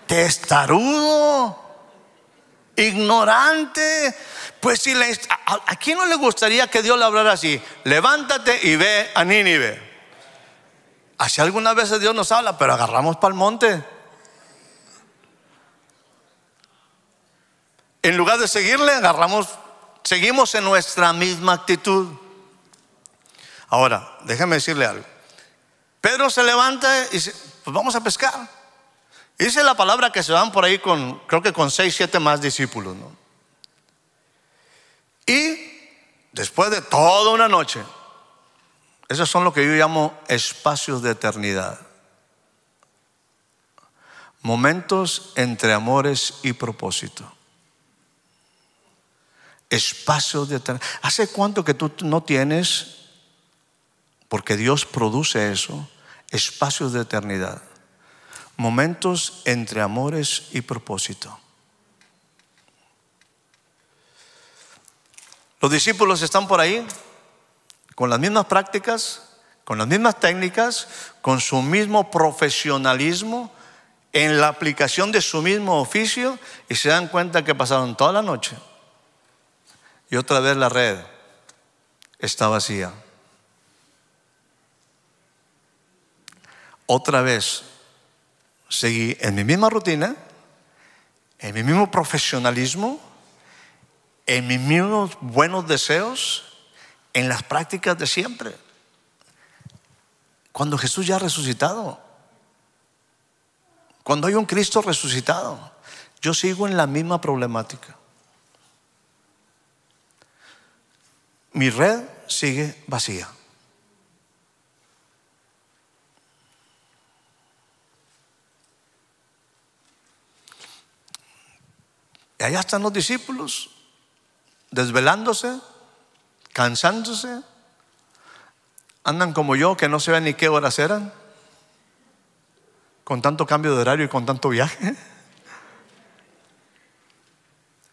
testarudo, ignorante. Pues si a, quién no le gustaría que Dios le hablara así? Levántate y ve a Nínive. Así algunas veces Dios nos habla, pero agarramos para el monte. En lugar de seguirle, agarramos, seguimos en nuestra misma actitud. Ahora, déjeme decirle algo. Pedro se levanta y dice, pues vamos a pescar. dice la palabra que se van por ahí con, creo que con seis, siete más discípulos. Y después de toda una noche, esos son lo que yo llamo espacios de eternidad. Momentos entre amores y propósito. Espacios de eternidad. ¿Hace cuánto que tú no tienes, porque Dios produce eso, espacios de eternidad? Momentos entre amores y propósito. ¿Los discípulos están por ahí? con las mismas prácticas, con las mismas técnicas, con su mismo profesionalismo, en la aplicación de su mismo oficio y se dan cuenta que pasaron toda la noche. Y otra vez la red está vacía. Otra vez seguí en mi misma rutina, en mi mismo profesionalismo, en mis mismos buenos deseos, en las prácticas de siempre. Cuando Jesús ya ha resucitado. Cuando hay un Cristo resucitado. Yo sigo en la misma problemática. Mi red sigue vacía. Y allá están los discípulos desvelándose cansándose, andan como yo que no se ve ni qué horas eran, con tanto cambio de horario y con tanto viaje.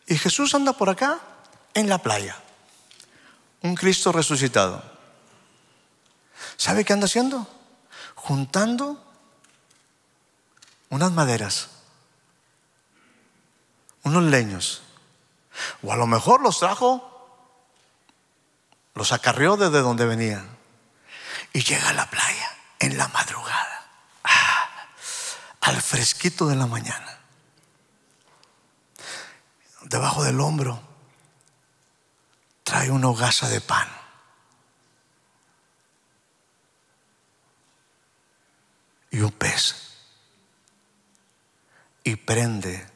Y Jesús anda por acá en la playa, un Cristo resucitado. ¿Sabe qué anda haciendo? Juntando unas maderas, unos leños. O a lo mejor los trajo los acarreó desde donde venía. Y llega a la playa en la madrugada, ah, al fresquito de la mañana, debajo del hombro, trae una hogaza de pan. Y un pez. Y prende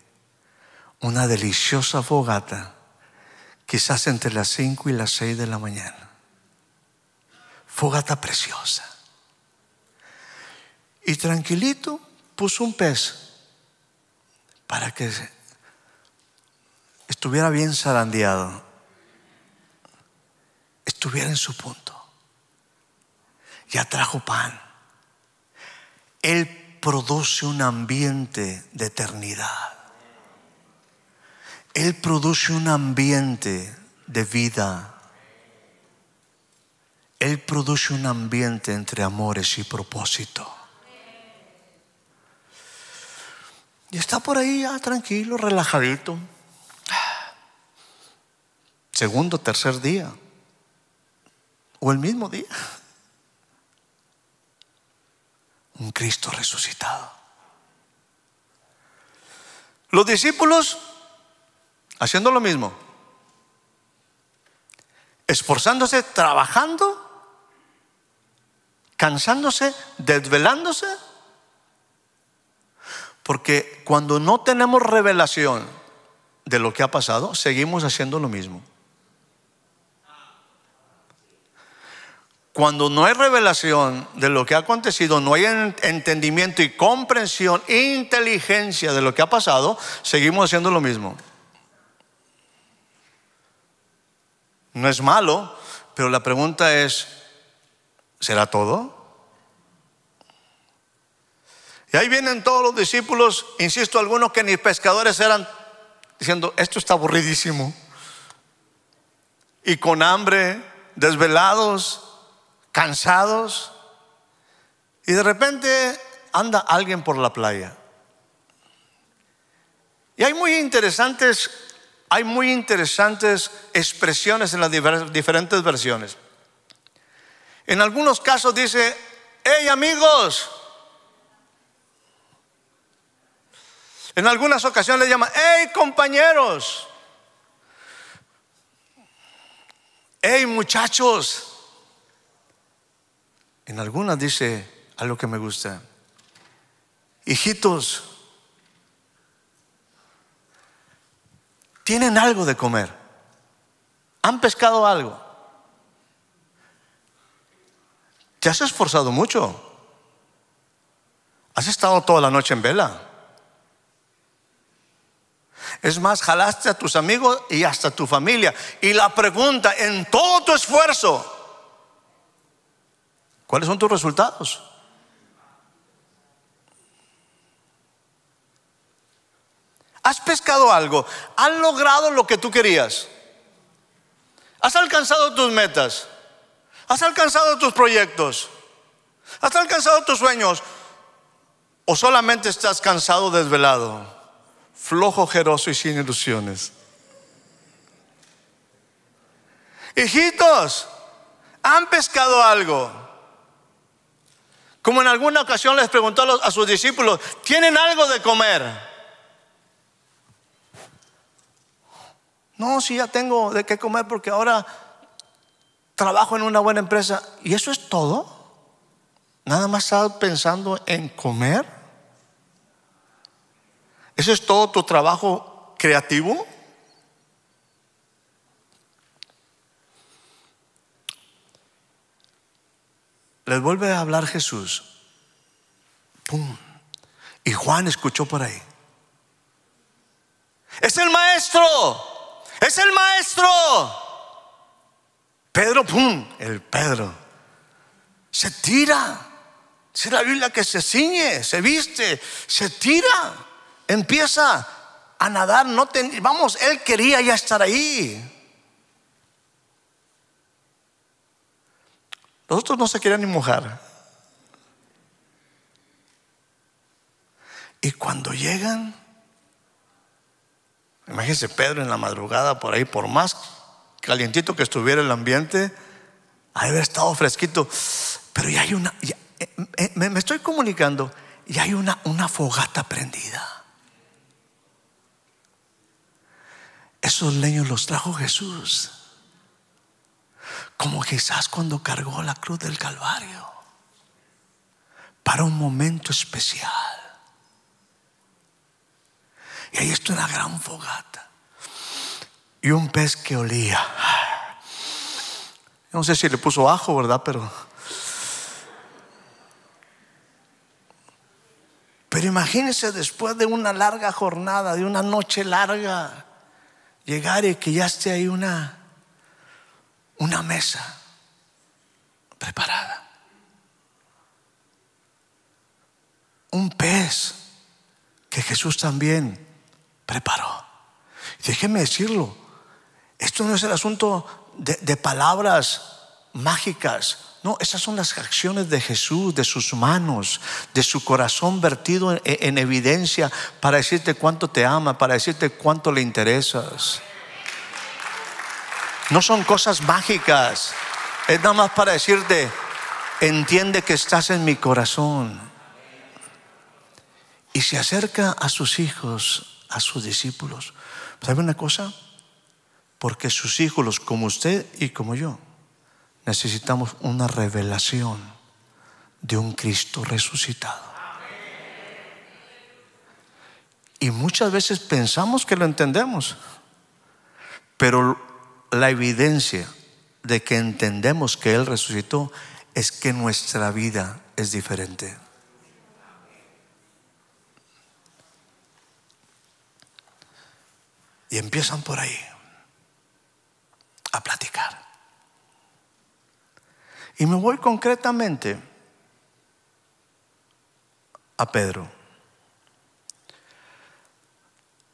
una deliciosa fogata quizás entre las 5 y las 6 de la mañana. Fogata preciosa. Y tranquilito puso un pez para que estuviera bien zarandeado, estuviera en su punto. Ya trajo pan. Él produce un ambiente de eternidad. Él produce un ambiente de vida. Él produce un ambiente entre amores y propósito. Y está por ahí ya ah, tranquilo, relajadito. Segundo, tercer día. O el mismo día. Un Cristo resucitado. Los discípulos haciendo lo mismo, esforzándose, trabajando, cansándose, desvelándose. Porque cuando no tenemos revelación de lo que ha pasado, seguimos haciendo lo mismo. Cuando no hay revelación de lo que ha acontecido, no hay entendimiento y comprensión, inteligencia de lo que ha pasado, seguimos haciendo lo mismo. No es malo, pero la pregunta es, ¿será todo? Y ahí vienen todos los discípulos, insisto, algunos que ni pescadores eran, diciendo, esto está aburridísimo. Y con hambre, desvelados, cansados. Y de repente anda alguien por la playa. Y hay muy interesantes hay muy interesantes expresiones en las diferentes versiones. En algunos casos dice, hey amigos. En algunas ocasiones le llama, hey compañeros. Hey muchachos. En algunas dice algo que me gusta, hijitos. tienen algo de comer. Han pescado algo. Te has esforzado mucho. Has estado toda la noche en vela. Es más, jalaste a tus amigos y hasta a tu familia. Y la pregunta, en todo tu esfuerzo, ¿cuáles son tus resultados? ¿Has pescado algo? ¿Has logrado lo que tú querías? ¿Has alcanzado tus metas? ¿Has alcanzado tus proyectos? ¿Has alcanzado tus sueños? ¿O solamente estás cansado, desvelado, flojo, ojeroso y sin ilusiones? Hijitos, ¿han pescado algo? Como en alguna ocasión les preguntó a sus discípulos, ¿tienen algo de comer? No, si ya tengo de qué comer porque ahora trabajo en una buena empresa. ¿Y eso es todo? ¿Nada más estás pensando en comer? ¿Eso es todo tu trabajo creativo? Les vuelve a hablar Jesús. ¡Pum! Y Juan escuchó por ahí. Es el maestro es el maestro. Pedro, pum, el Pedro. Se tira. Es la Biblia que se ciñe, se viste, se tira. Empieza a nadar. No vamos, él quería ya estar ahí. Los otros no se querían ni mojar. Y cuando llegan, Imagínense Pedro en la madrugada por ahí, por más calientito que estuviera el ambiente, haber estado fresquito. Pero ya hay una, eh, eh, me, estoy comunicando, y hay una, una fogata prendida. Esos leños los trajo Jesús, como quizás cuando cargó la cruz del Calvario, para un momento especial. Y ahí está una gran fogata. Y un pez que olía. No sé si le puso ajo, ¿verdad? Pero. Pero imagínense después de una larga jornada, de una noche larga, llegar y que ya esté ahí una, una mesa preparada. Un pez que Jesús también preparó. Déjeme decirlo, esto no es el asunto de, palabras mágicas, no, esas son las acciones de Jesús, de sus manos, de su corazón vertido en, evidencia para decirte cuánto te ama, para decirte cuánto le interesas. No son cosas mágicas, es nada más para decirte, entiende que estás en mi corazón. Y se acerca a sus hijos a sus discípulos. ¿Sabe una cosa? Porque sus hijos, como usted y como yo, necesitamos una revelación de un Cristo resucitado. Y muchas veces pensamos que lo entendemos, pero la evidencia de que entendemos que Él resucitó es que nuestra vida es diferente. Y empiezan por ahí a platicar. Y me voy concretamente a Pedro.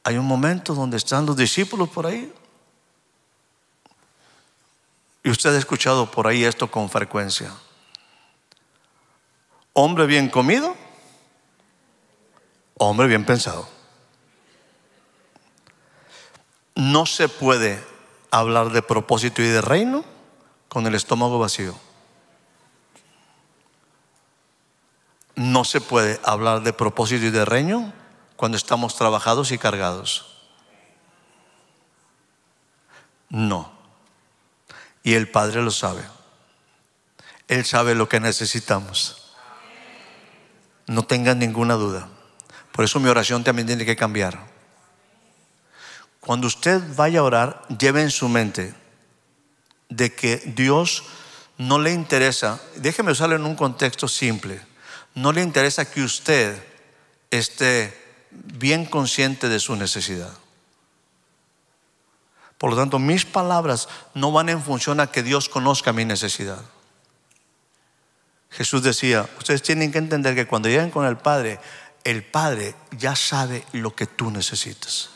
Hay un momento donde están los discípulos por ahí. Y usted ha escuchado por ahí esto con frecuencia. Hombre bien comido, hombre bien pensado. No se puede hablar de propósito y de reino con el estómago vacío. No se puede hablar de propósito y de reino cuando estamos trabajados y cargados. No. Y el Padre lo sabe. Él sabe lo que necesitamos. No tengan ninguna duda. Por eso mi oración también tiene que cambiar. Cuando usted vaya a orar, lleve en su mente de que Dios no le interesa, déjeme usarlo en un contexto simple, no le interesa que usted esté bien consciente de su necesidad. Por lo tanto, mis palabras no van en función a que Dios conozca mi necesidad. Jesús decía, ustedes tienen que entender que cuando lleguen con el Padre, el Padre ya sabe lo que tú necesitas.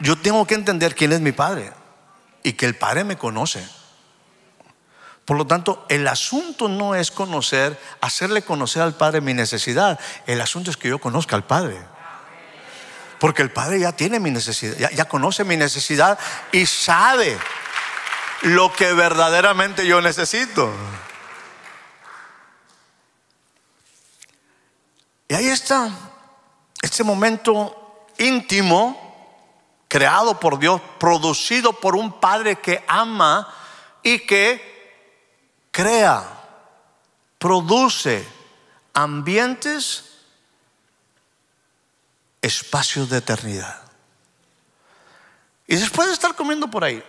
yo tengo que entender quién es mi padre y que el padre me conoce. Por lo tanto, el asunto no es conocer, hacerle conocer al padre mi necesidad. El asunto es que yo conozca al padre. Porque el padre ya tiene mi necesidad, ya, conoce mi necesidad y sabe lo que verdaderamente yo necesito. Y ahí está, este momento íntimo creado por Dios, producido por un Padre que ama y que crea, produce ambientes, espacios de eternidad. Y después de estar comiendo por ahí,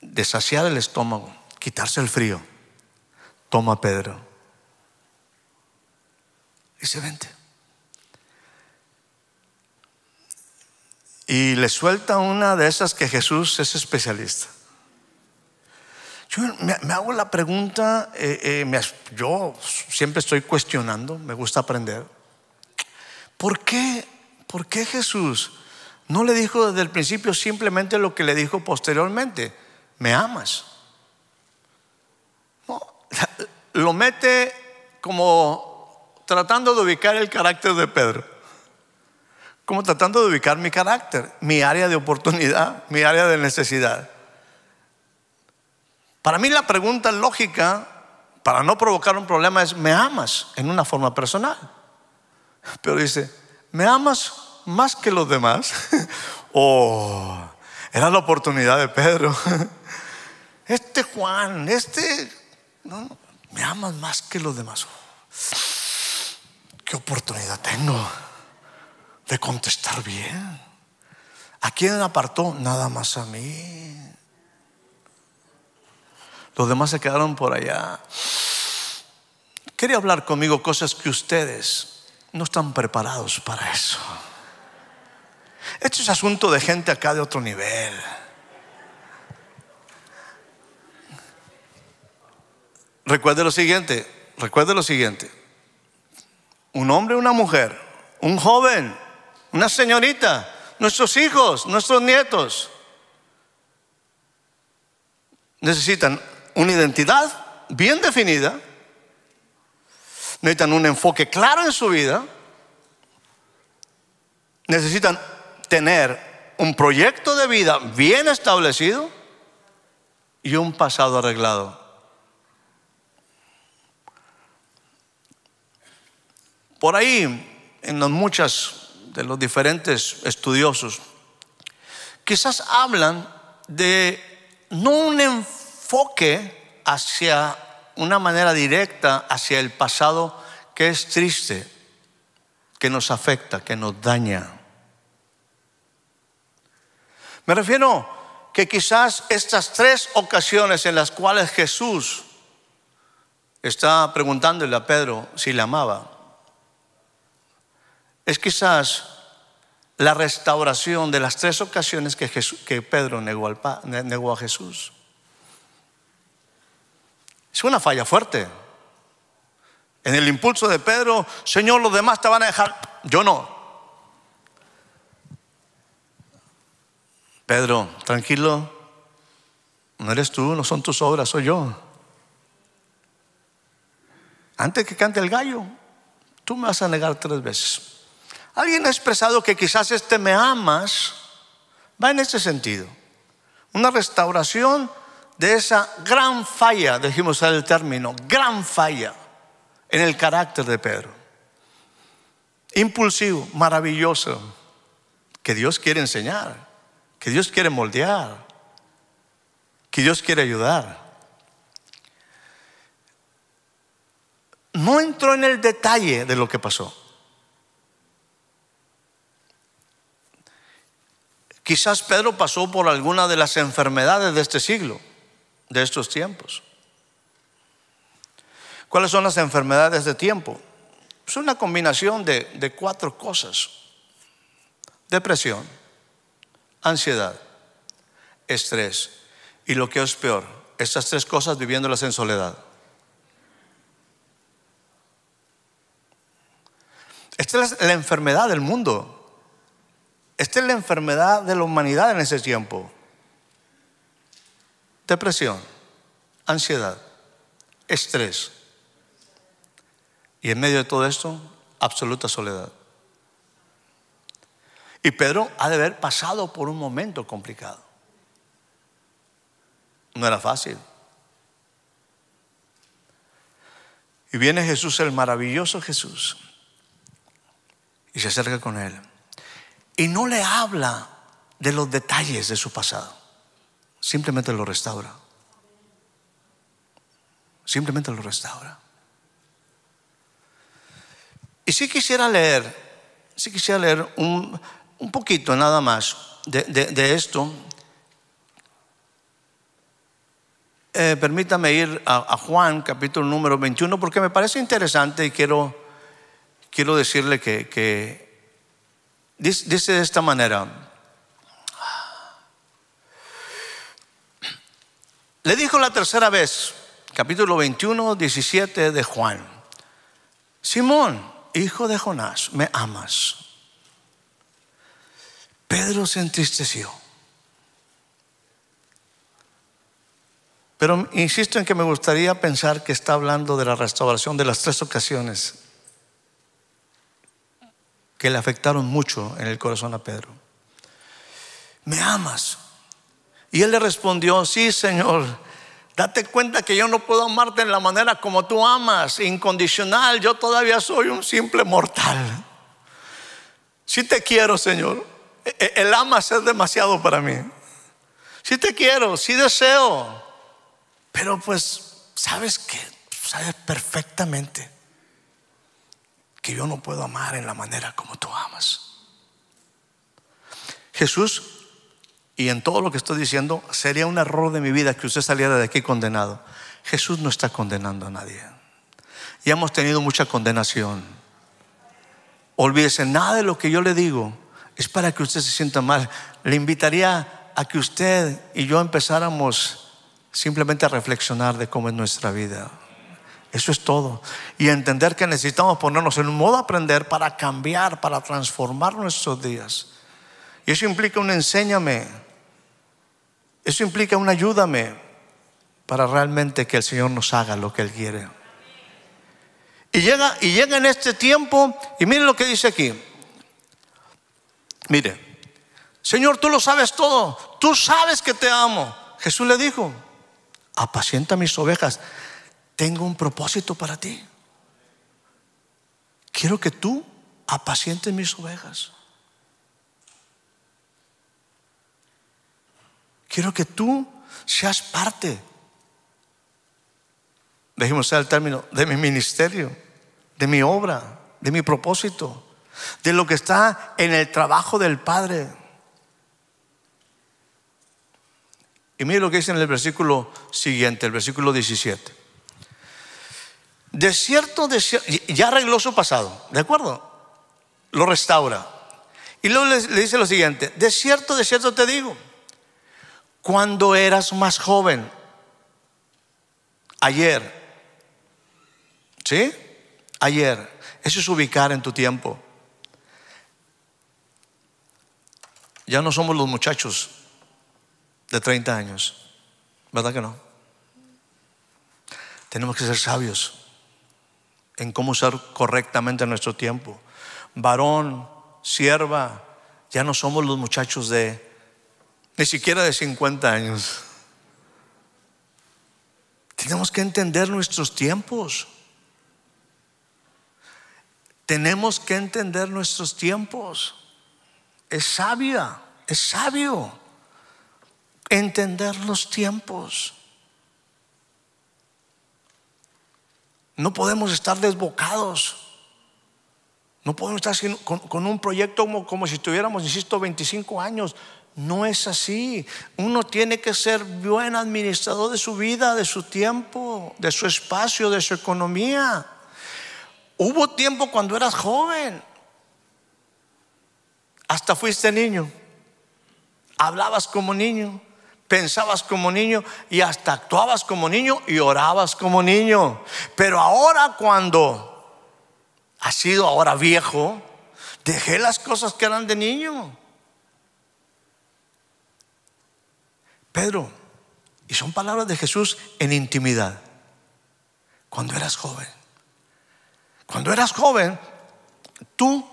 de el estómago, quitarse el frío, toma Pedro. Y se vente. Y le suelta una de esas que Jesús es especialista. Yo me, hago la pregunta, eh, eh, yo siempre estoy cuestionando, me gusta aprender. ¿Por qué, ¿Por qué Jesús no le dijo desde el principio simplemente lo que le dijo posteriormente? ¿Me amas? lo mete como tratando de ubicar el carácter de Pedro como tratando de ubicar mi carácter, mi área de oportunidad, mi área de necesidad. Para mí la pregunta lógica, para no provocar un problema, es, ¿me amas en una forma personal? Pero dice, ¿me amas más que los demás? O oh, era la oportunidad de Pedro. este Juan, este, no, me amas más que los demás. Oh, ¿Qué oportunidad tengo? de contestar bien. ¿A quién apartó? Nada más a mí. Los demás se quedaron por allá. Quería hablar conmigo cosas que ustedes no están preparados para eso. Esto es asunto de gente acá de otro nivel. Recuerde lo siguiente, recuerde lo siguiente. Un hombre, una mujer, un joven una señorita, nuestros hijos, nuestros nietos. Necesitan una identidad bien definida, necesitan un enfoque claro en su vida, necesitan tener un proyecto de vida bien establecido y un pasado arreglado. Por ahí, en las muchas de los diferentes estudiosos, quizás hablan de no un enfoque hacia una manera directa hacia el pasado que es triste, que nos afecta, que nos daña. Me refiero que quizás estas tres ocasiones en las cuales Jesús está preguntándole a Pedro si le amaba, es quizás la restauración de las tres ocasiones que, Pedro negó, negó a Jesús. Es una falla fuerte. En el impulso de Pedro, Señor, los demás te van a dejar, yo no. Pedro, tranquilo, no eres tú, no son tus obras, soy yo. Antes que cante el gallo, tú me vas a negar tres veces. Alguien ha expresado que quizás este me amas va en ese sentido. Una restauración de esa gran falla, dejemos el término, gran falla en el carácter de Pedro. Impulsivo, maravilloso, que Dios quiere enseñar, que Dios quiere moldear, que Dios quiere ayudar. No entró en el detalle de lo que pasó. Quizás Pedro pasó por alguna de las enfermedades de este siglo, de estos tiempos. ¿Cuáles son las enfermedades de tiempo? Es una combinación de, de cuatro cosas. Depresión, ansiedad, estrés y lo que es peor, estas tres cosas viviéndolas en soledad. Esta es la enfermedad del mundo. Esta es la enfermedad de la humanidad en ese tiempo. Depresión, ansiedad, estrés. Y en medio de todo esto, absoluta soledad. Y Pedro ha de haber pasado por un momento complicado. No era fácil. Y viene Jesús, el maravilloso Jesús, y se acerca con él y no le habla de los detalles de su pasado. Simplemente lo restaura. Simplemente lo restaura. Y si quisiera leer, si quisiera leer un, poquito nada más de, esto. Eh, permítame ir a, Juan, capítulo número 21, porque me parece interesante y quiero, quiero decirle que Dice, de esta manera. Le dijo la tercera vez, capítulo 21, 17 de Juan, Simón, hijo de Jonás, ¿me amas? Pedro se entristeció. Pero insisto en que me gustaría pensar que está hablando de la restauración de las tres ocasiones que le afectaron mucho en el corazón a Pedro. ¿Me amas? Y él le respondió, sí, Señor. Date cuenta que yo no puedo amarte en la manera como tú amas, incondicional. Yo todavía soy un simple mortal. Si sí te quiero, Señor. E-, e-, el amas es demasiado para mí. Si sí te quiero, sí deseo. Pero pues, ¿sabes que Sabes perfectamente que yo no puedo amar en la manera como tú amas. Jesús, y en todo lo que estoy diciendo, sería un error de mi vida que usted saliera de aquí condenado. Jesús no está condenando a nadie. y hemos tenido mucha condenación. Olvídese, nada de lo que yo le digo es para que usted se sienta mal. Le invitaría a que usted y yo empezáramos simplemente a reflexionar de cómo es nuestra vida. Eso es todo. Y entender que necesitamos ponernos en un modo aprender para cambiar, para transformar nuestros días. Y eso implica un enséñame. Eso implica un ayúdame para realmente que el Señor nos haga lo que Él quiere. Y llega, y llega en este tiempo, y mire lo que dice aquí. Mire, Señor, tú lo sabes todo, tú sabes que te amo. Jesús le dijo, apacienta mis ovejas tengo un propósito para ti. Quiero que tú apacientes mis ovejas. Quiero que tú seas parte, dejemos el término, de mi ministerio, de mi obra, de mi propósito, de lo que está en el trabajo del Padre. Y mire lo que dice en el versículo siguiente, el versículo 17. De cierto, ya arregló su pasado, ¿de acuerdo? Lo restaura. Y luego le, le dice lo siguiente, de cierto, de cierto te digo, cuando eras más joven, ayer, ¿sí? Ayer, eso es ubicar en tu tiempo. Ya no somos los muchachos de 30 años, ¿verdad que no? Tenemos que ser sabios en cómo usar correctamente nuestro tiempo. Varón, sierva, ya no somos los muchachos de ni siquiera de 50 años. Tenemos que entender nuestros tiempos. Tenemos que entender nuestros tiempos. Es sabia, es sabio entender los tiempos. No podemos estar desbocados. No podemos estar con, un proyecto como, como si tuviéramos, insisto, 25 años. No es así. Uno tiene que ser buen administrador de su vida, de su tiempo, de su espacio, de su economía. Hubo tiempo cuando eras joven. Hasta fuiste niño. Hablabas como niño pensabas como niño y hasta actuabas como niño y orabas como niño. Pero ahora cuando has sido ahora viejo, dejé las cosas que eran de niño. Pedro, y son palabras de Jesús en intimidad, cuando eras joven. Cuando eras joven, tú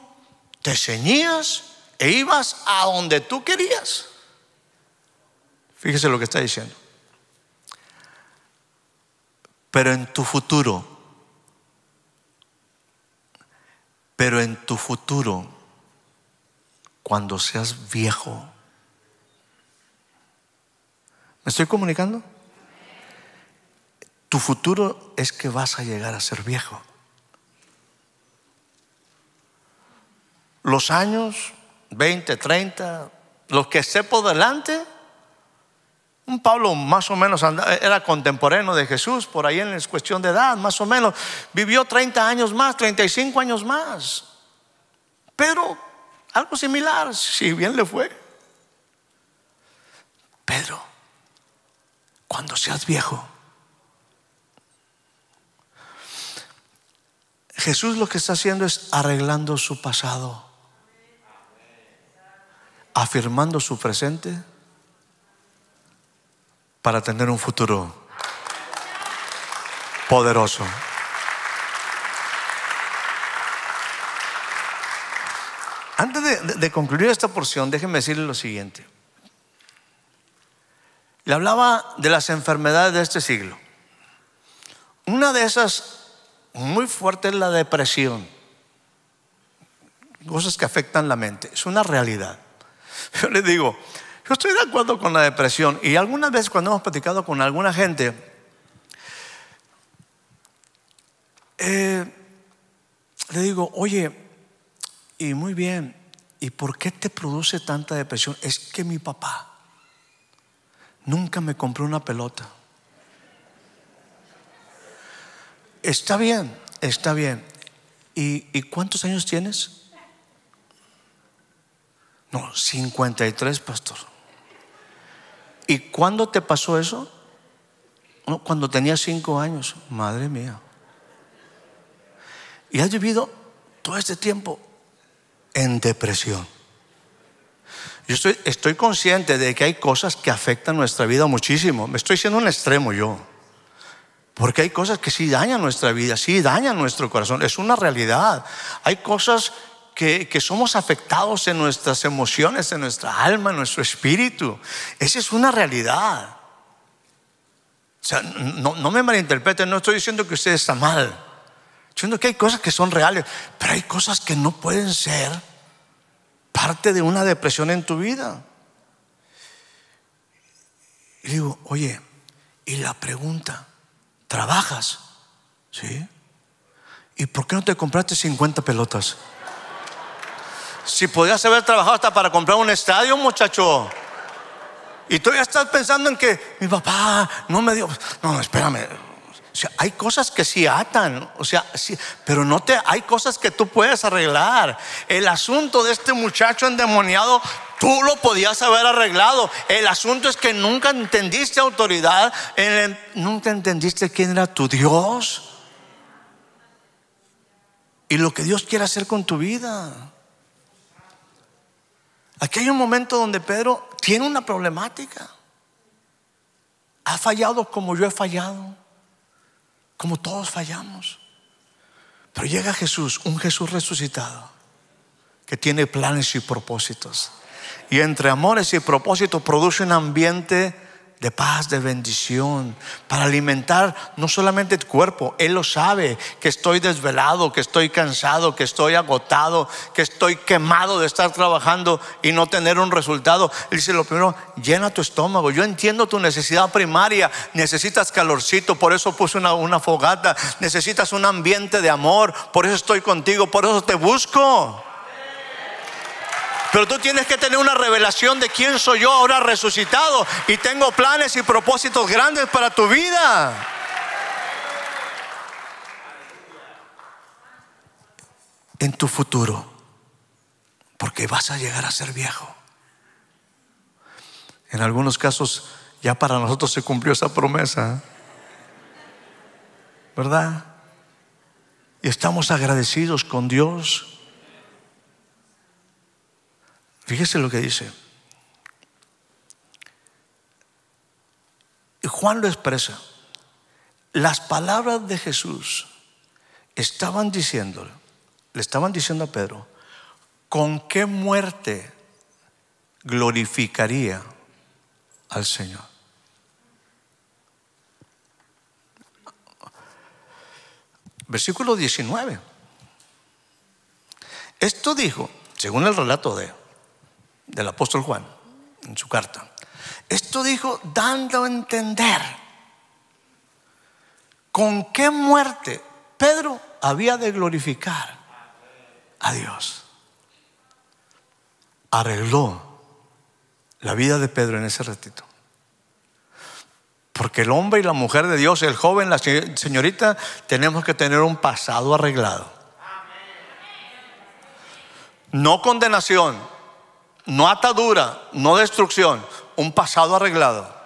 te ceñías e ibas a donde tú querías. Fíjese lo que está diciendo. Pero en tu futuro, pero en tu futuro, cuando seas viejo, ¿me estoy comunicando? Tu futuro es que vas a llegar a ser viejo. Los años, 20, 30, los que esté por delante, un Pablo más o menos era contemporáneo de Jesús, por ahí en la cuestión de edad, más o menos. Vivió 30 años más, 35 años más. Pero algo similar, si bien le fue. Pedro, cuando seas viejo, Jesús lo que está haciendo es arreglando su pasado, afirmando su presente para tener un futuro poderoso. Antes de, concluir esta porción, déjenme decirles lo siguiente. Le hablaba de las enfermedades de este siglo. Una de esas muy fuerte es la depresión. Cosas que afectan la mente. Es una realidad. Yo les digo, yo estoy de acuerdo con la depresión y algunas veces cuando hemos platicado con alguna gente, eh, le digo, oye, y muy bien, ¿y por qué te produce tanta depresión? Es que mi papá nunca me compró una pelota. Está bien, está bien. ¿Y, ¿y cuántos años tienes? No, 53, pastor. ¿Y cuándo te pasó eso? Cuando tenía cinco años, madre mía. Y has vivido todo este tiempo en depresión. Yo estoy, estoy consciente de que hay cosas que afectan nuestra vida muchísimo. Me estoy siendo un extremo yo. Porque hay cosas que sí dañan nuestra vida, sí dañan nuestro corazón. Es una realidad. Hay cosas que, somos afectados en nuestras emociones, en nuestra alma, en nuestro espíritu. Esa es una realidad. O sea, no, me malinterpreten, no estoy diciendo que usted está mal. Estoy diciendo que hay cosas que son reales, pero hay cosas que no pueden ser parte de una depresión en tu vida. Y digo, oye, y la pregunta, ¿trabajas? ¿Sí? ¿Y por qué no te compraste 50 pelotas? Si podías haber trabajado hasta para comprar un estadio, muchacho. Y tú ya estás pensando en que mi papá no me dio. No, espérame. O sea, hay cosas que sí atan, o sea, sí, pero no te, hay cosas que tú puedes arreglar. El asunto de este muchacho endemoniado, tú lo podías haber arreglado. El asunto es que nunca entendiste autoridad, nunca entendiste quién era tu Dios y lo que Dios quiere hacer con tu vida. Aquí hay un momento donde Pedro tiene una problemática. Ha fallado como yo he fallado, como todos fallamos. Pero llega Jesús, un Jesús resucitado, que tiene planes y propósitos. Y entre amores y propósitos produce un ambiente de paz, de bendición, para alimentar no solamente el cuerpo, Él lo sabe, que estoy desvelado, que estoy cansado, que estoy agotado, que estoy quemado de estar trabajando y no tener un resultado. Él dice, lo primero, llena tu estómago, yo entiendo tu necesidad primaria, necesitas calorcito, por eso puse una, una fogata, necesitas un ambiente de amor, por eso estoy contigo, por eso te busco. Pero tú tienes que tener una revelación de quién soy yo ahora resucitado y tengo planes y propósitos grandes para tu vida. En tu futuro, porque vas a llegar a ser viejo. En algunos casos ya para nosotros se cumplió esa promesa. ¿Verdad? Y estamos agradecidos con Dios Fíjese lo que dice. Juan lo expresa. Las palabras de Jesús estaban diciéndole, le estaban diciendo a Pedro, ¿con qué muerte glorificaría al Señor? Versículo 19. Esto dijo, según el relato de del apóstol Juan en su carta. Esto dijo dando a entender con qué muerte Pedro había de glorificar a Dios. Arregló la vida de Pedro en ese ratito. Porque el hombre y la mujer de Dios, el joven, la señorita, tenemos que tener un pasado arreglado. No condenación, no atadura, no destrucción, un pasado arreglado.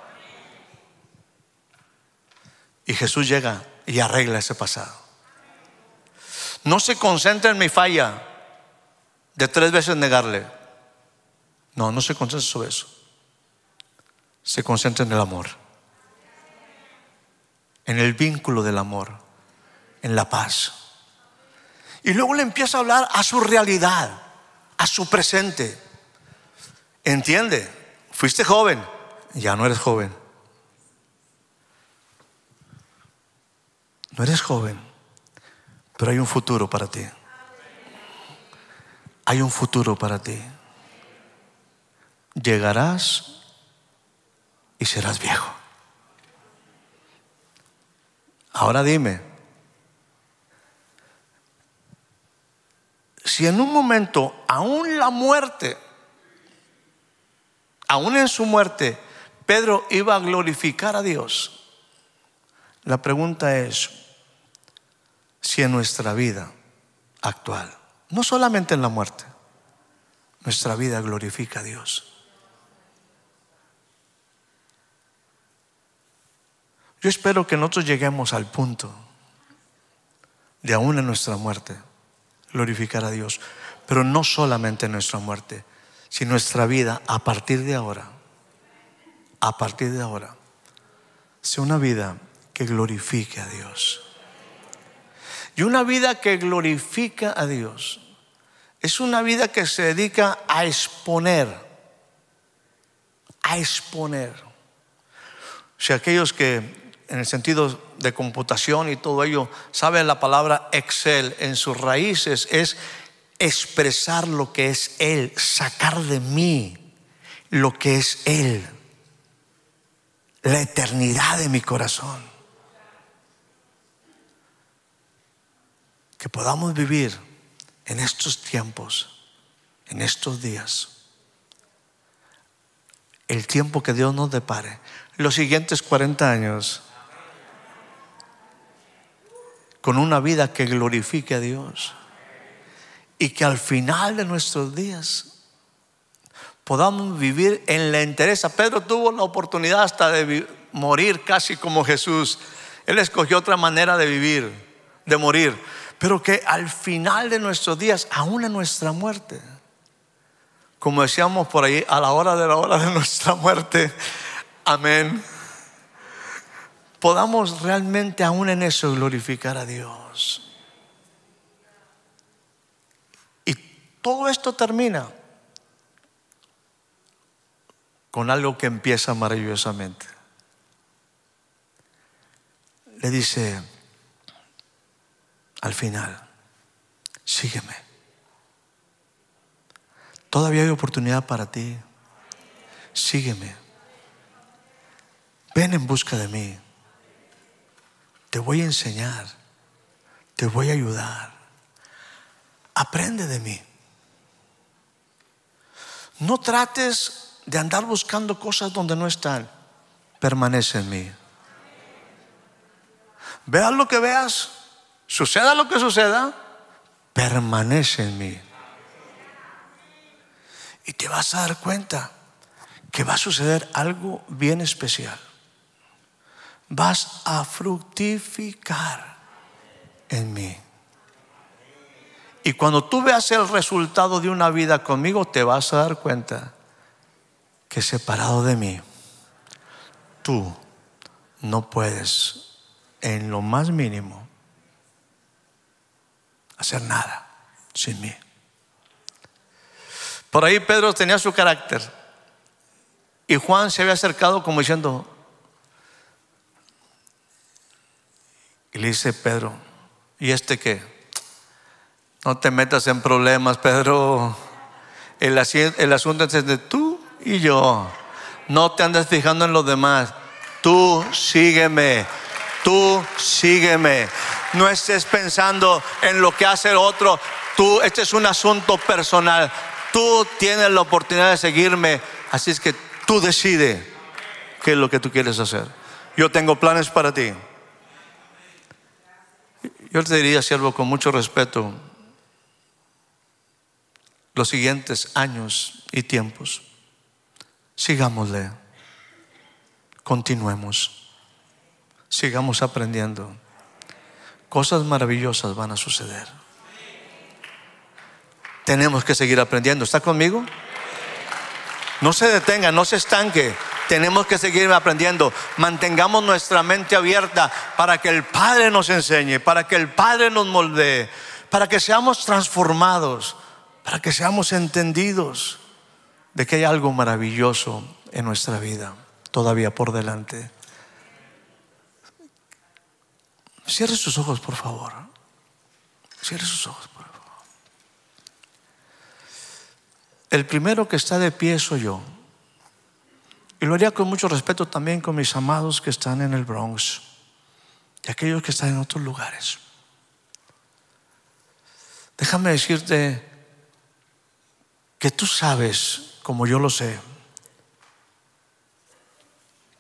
Y Jesús llega y arregla ese pasado. No se concentra en mi falla de tres veces negarle. No, no se concentra sobre eso. Se concentra en el amor. En el vínculo del amor. En la paz. Y luego le empieza a hablar a su realidad, a su presente. Entiende, fuiste joven, ya no eres joven. No eres joven, pero hay un futuro para ti. Hay un futuro para ti. Llegarás y serás viejo. Ahora dime, si en un momento aún la muerte aún en su muerte, Pedro iba a glorificar a Dios. La pregunta es si en nuestra vida actual, no solamente en la muerte, nuestra vida glorifica a Dios. Yo espero que nosotros lleguemos al punto de aún en nuestra muerte glorificar a Dios, pero no solamente en nuestra muerte, si nuestra vida a partir de ahora, a partir de ahora, sea una vida que glorifique a Dios. Y una vida que glorifica a Dios es una vida que se dedica a exponer, a exponer. Si aquellos que en el sentido de computación y todo ello saben la palabra Excel, en sus raíces es expresar lo que es Él, sacar de mí lo que es Él, la eternidad de mi corazón. Que podamos vivir en estos tiempos, en estos días, el tiempo que Dios nos depare, los siguientes 40 años, con una vida que glorifique a Dios y que al final de nuestros días podamos vivir en la entereza. Pedro tuvo la oportunidad hasta de morir casi como Jesús. Él escogió otra manera de vivir, de morir, pero que al final de nuestros días, aún en nuestra muerte, como decíamos por ahí, a la hora de la hora de nuestra muerte, amén, podamos realmente aún en eso glorificar a Dios. Todo esto termina con algo que empieza maravillosamente. Le dice al final, sígueme. Todavía hay oportunidad para ti. Sígueme. Ven en busca de mí. Te voy a enseñar. Te voy a ayudar. Aprende de mí. No trates de andar buscando cosas donde no están. Permanece en mí. Veas lo que veas, suceda lo que suceda, permanece en mí. Y te vas a dar cuenta que va a suceder algo bien especial. Vas a fructificar en mí. Y cuando tú veas el resultado de una vida conmigo, te vas a dar cuenta que separado de mí, tú no puedes en lo más mínimo hacer nada sin mí. Por ahí Pedro tenía su carácter y Juan se había acercado como diciendo, y le dice Pedro, ¿y este qué? No te metas en problemas, Pedro. El, asunto es de tú y yo. No te andes fijando en los demás. Tú sígueme. Tú sígueme. No estés pensando en lo que hace el otro. Tú, este es un asunto personal. Tú tienes la oportunidad de seguirme. Así es que tú decides qué es lo que tú quieres hacer. Yo tengo planes para ti. Yo te diría, siervo, con mucho respeto, los siguientes años y tiempos. Sigámosle, continuemos, sigamos aprendiendo. Cosas maravillosas van a suceder. Tenemos que seguir aprendiendo. ¿Está conmigo? No se detenga, no se estanque. Tenemos que seguir aprendiendo. Mantengamos nuestra mente abierta para que el Padre nos enseñe, para que el Padre nos moldee, para que seamos transformados para que seamos entendidos de que hay algo maravilloso en nuestra vida todavía por delante. Cierre sus ojos, por favor. Cierre sus ojos, por favor. El primero que está de pie soy yo. Y lo haría con mucho respeto también con mis amados que están en el Bronx y aquellos que están en otros lugares. Déjame decirte que tú sabes, como yo lo sé,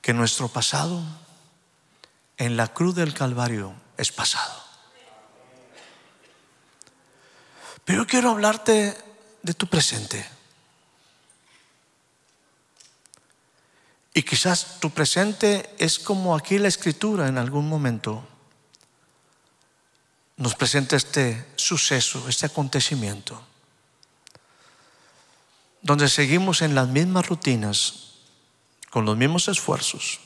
que nuestro pasado en la cruz del Calvario es pasado. Pero yo quiero hablarte de tu presente. Y quizás tu presente es como aquí la escritura en algún momento nos presenta este suceso, este acontecimiento donde seguimos en las mismas rutinas, con los mismos esfuerzos,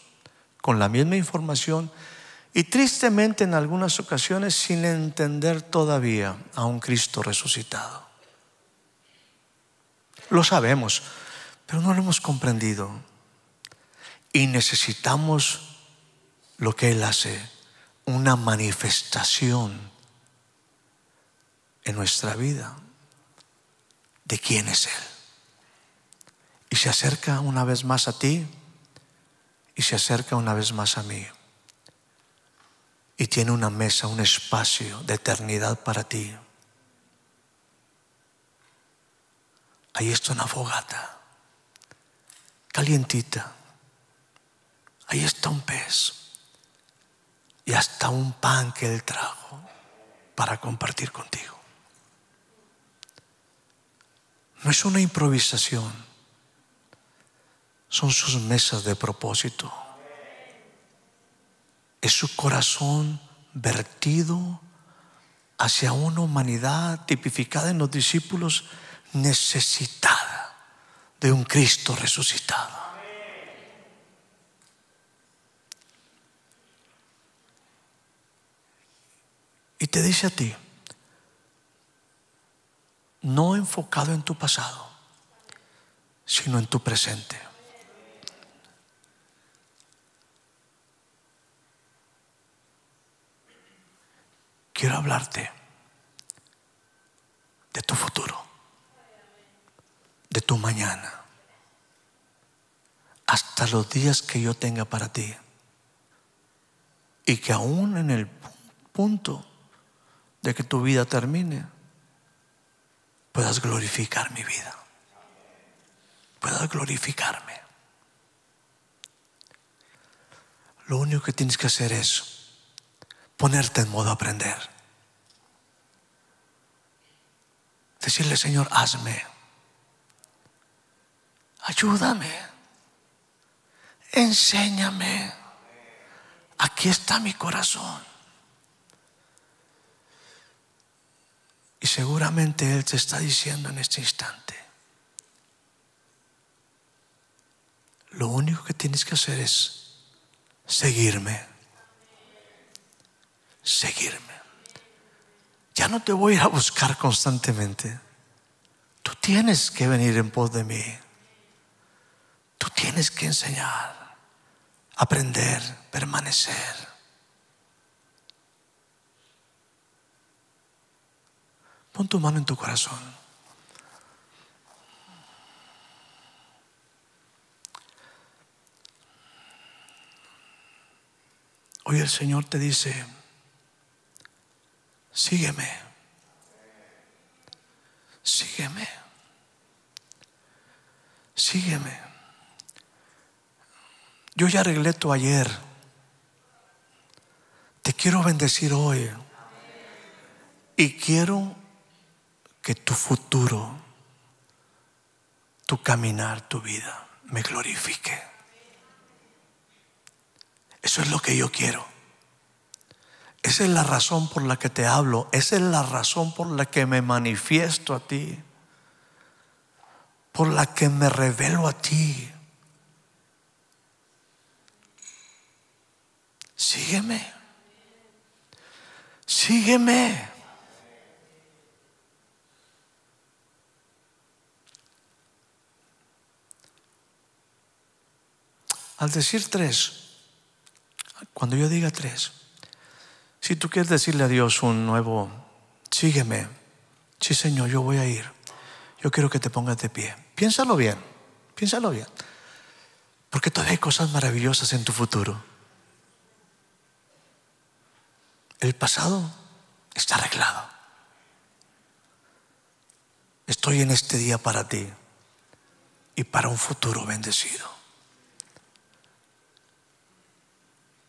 con la misma información y tristemente en algunas ocasiones sin entender todavía a un Cristo resucitado. Lo sabemos, pero no lo hemos comprendido. Y necesitamos lo que Él hace, una manifestación en nuestra vida de quién es Él. Y se acerca una vez más a ti y se acerca una vez más a mí. Y tiene una mesa, un espacio de eternidad para ti. Ahí está una fogata, calientita. Ahí está un pez y hasta un pan que Él trajo para compartir contigo. No es una improvisación son sus mesas de propósito. Es su corazón vertido hacia una humanidad tipificada en los discípulos necesitada de un Cristo resucitado. Y te dice a ti, no enfocado en tu pasado, sino en tu presente. quiero hablarte de tu futuro, de tu mañana, hasta los días que yo tenga para ti. Y que aún en el punto de que tu vida termine, puedas glorificar mi vida, puedas glorificarme. Lo único que tienes que hacer es ponerte en modo aprender. Decirle, Señor, hazme. Ayúdame. Enséñame. Aquí está mi corazón. Y seguramente Él te está diciendo en este instante, lo único que tienes que hacer es seguirme seguirme. Ya no te voy a ir a buscar constantemente. Tú tienes que venir en pos de mí. Tú tienes que enseñar, aprender, permanecer. Pon tu mano en tu corazón. Hoy el Señor te dice, sígueme, sígueme, sígueme. Yo ya arreglé tu ayer. Te quiero bendecir hoy. Y quiero que tu futuro, tu caminar, tu vida, me glorifique. Eso es lo que yo quiero. Esa es la razón por la que te hablo. Esa es la razón por la que me manifiesto a ti. Por la que me revelo a ti. Sígueme. Sígueme. Al decir tres, cuando yo diga tres, si tú quieres decirle a Dios un nuevo, sígueme, sí Señor, yo voy a ir, yo quiero que te pongas de pie. Piénsalo bien, piénsalo bien, porque todavía hay cosas maravillosas en tu futuro. El pasado está arreglado. Estoy en este día para ti y para un futuro bendecido.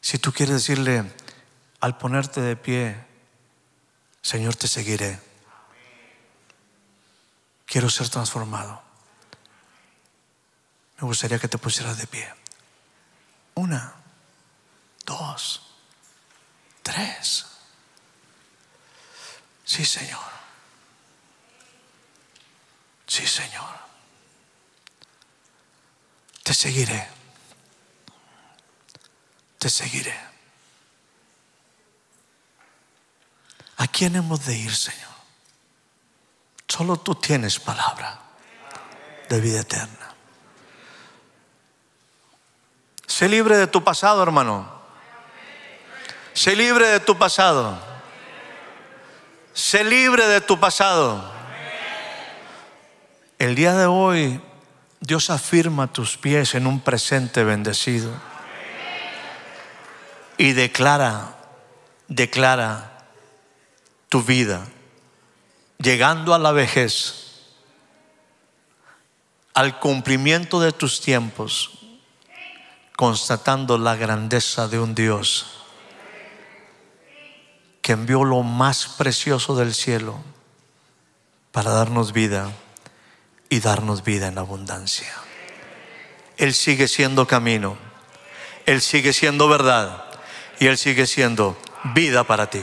Si tú quieres decirle, al ponerte de pie, Señor, te seguiré. Quiero ser transformado. Me gustaría que te pusieras de pie. Una, dos, tres. Sí, Señor. Sí, Señor. Te seguiré. Te seguiré. ¿A quién hemos de ir, Señor? Solo tú tienes palabra de vida eterna. Sé libre de tu pasado, hermano. Sé libre de tu pasado. Sé libre de tu pasado. El día de hoy Dios afirma tus pies en un presente bendecido. Y declara, declara, tu vida, llegando a la vejez, al cumplimiento de tus tiempos, constatando la grandeza de un Dios que envió lo más precioso del cielo para darnos vida y darnos vida en abundancia. Él sigue siendo camino, Él sigue siendo verdad y Él sigue siendo vida para ti.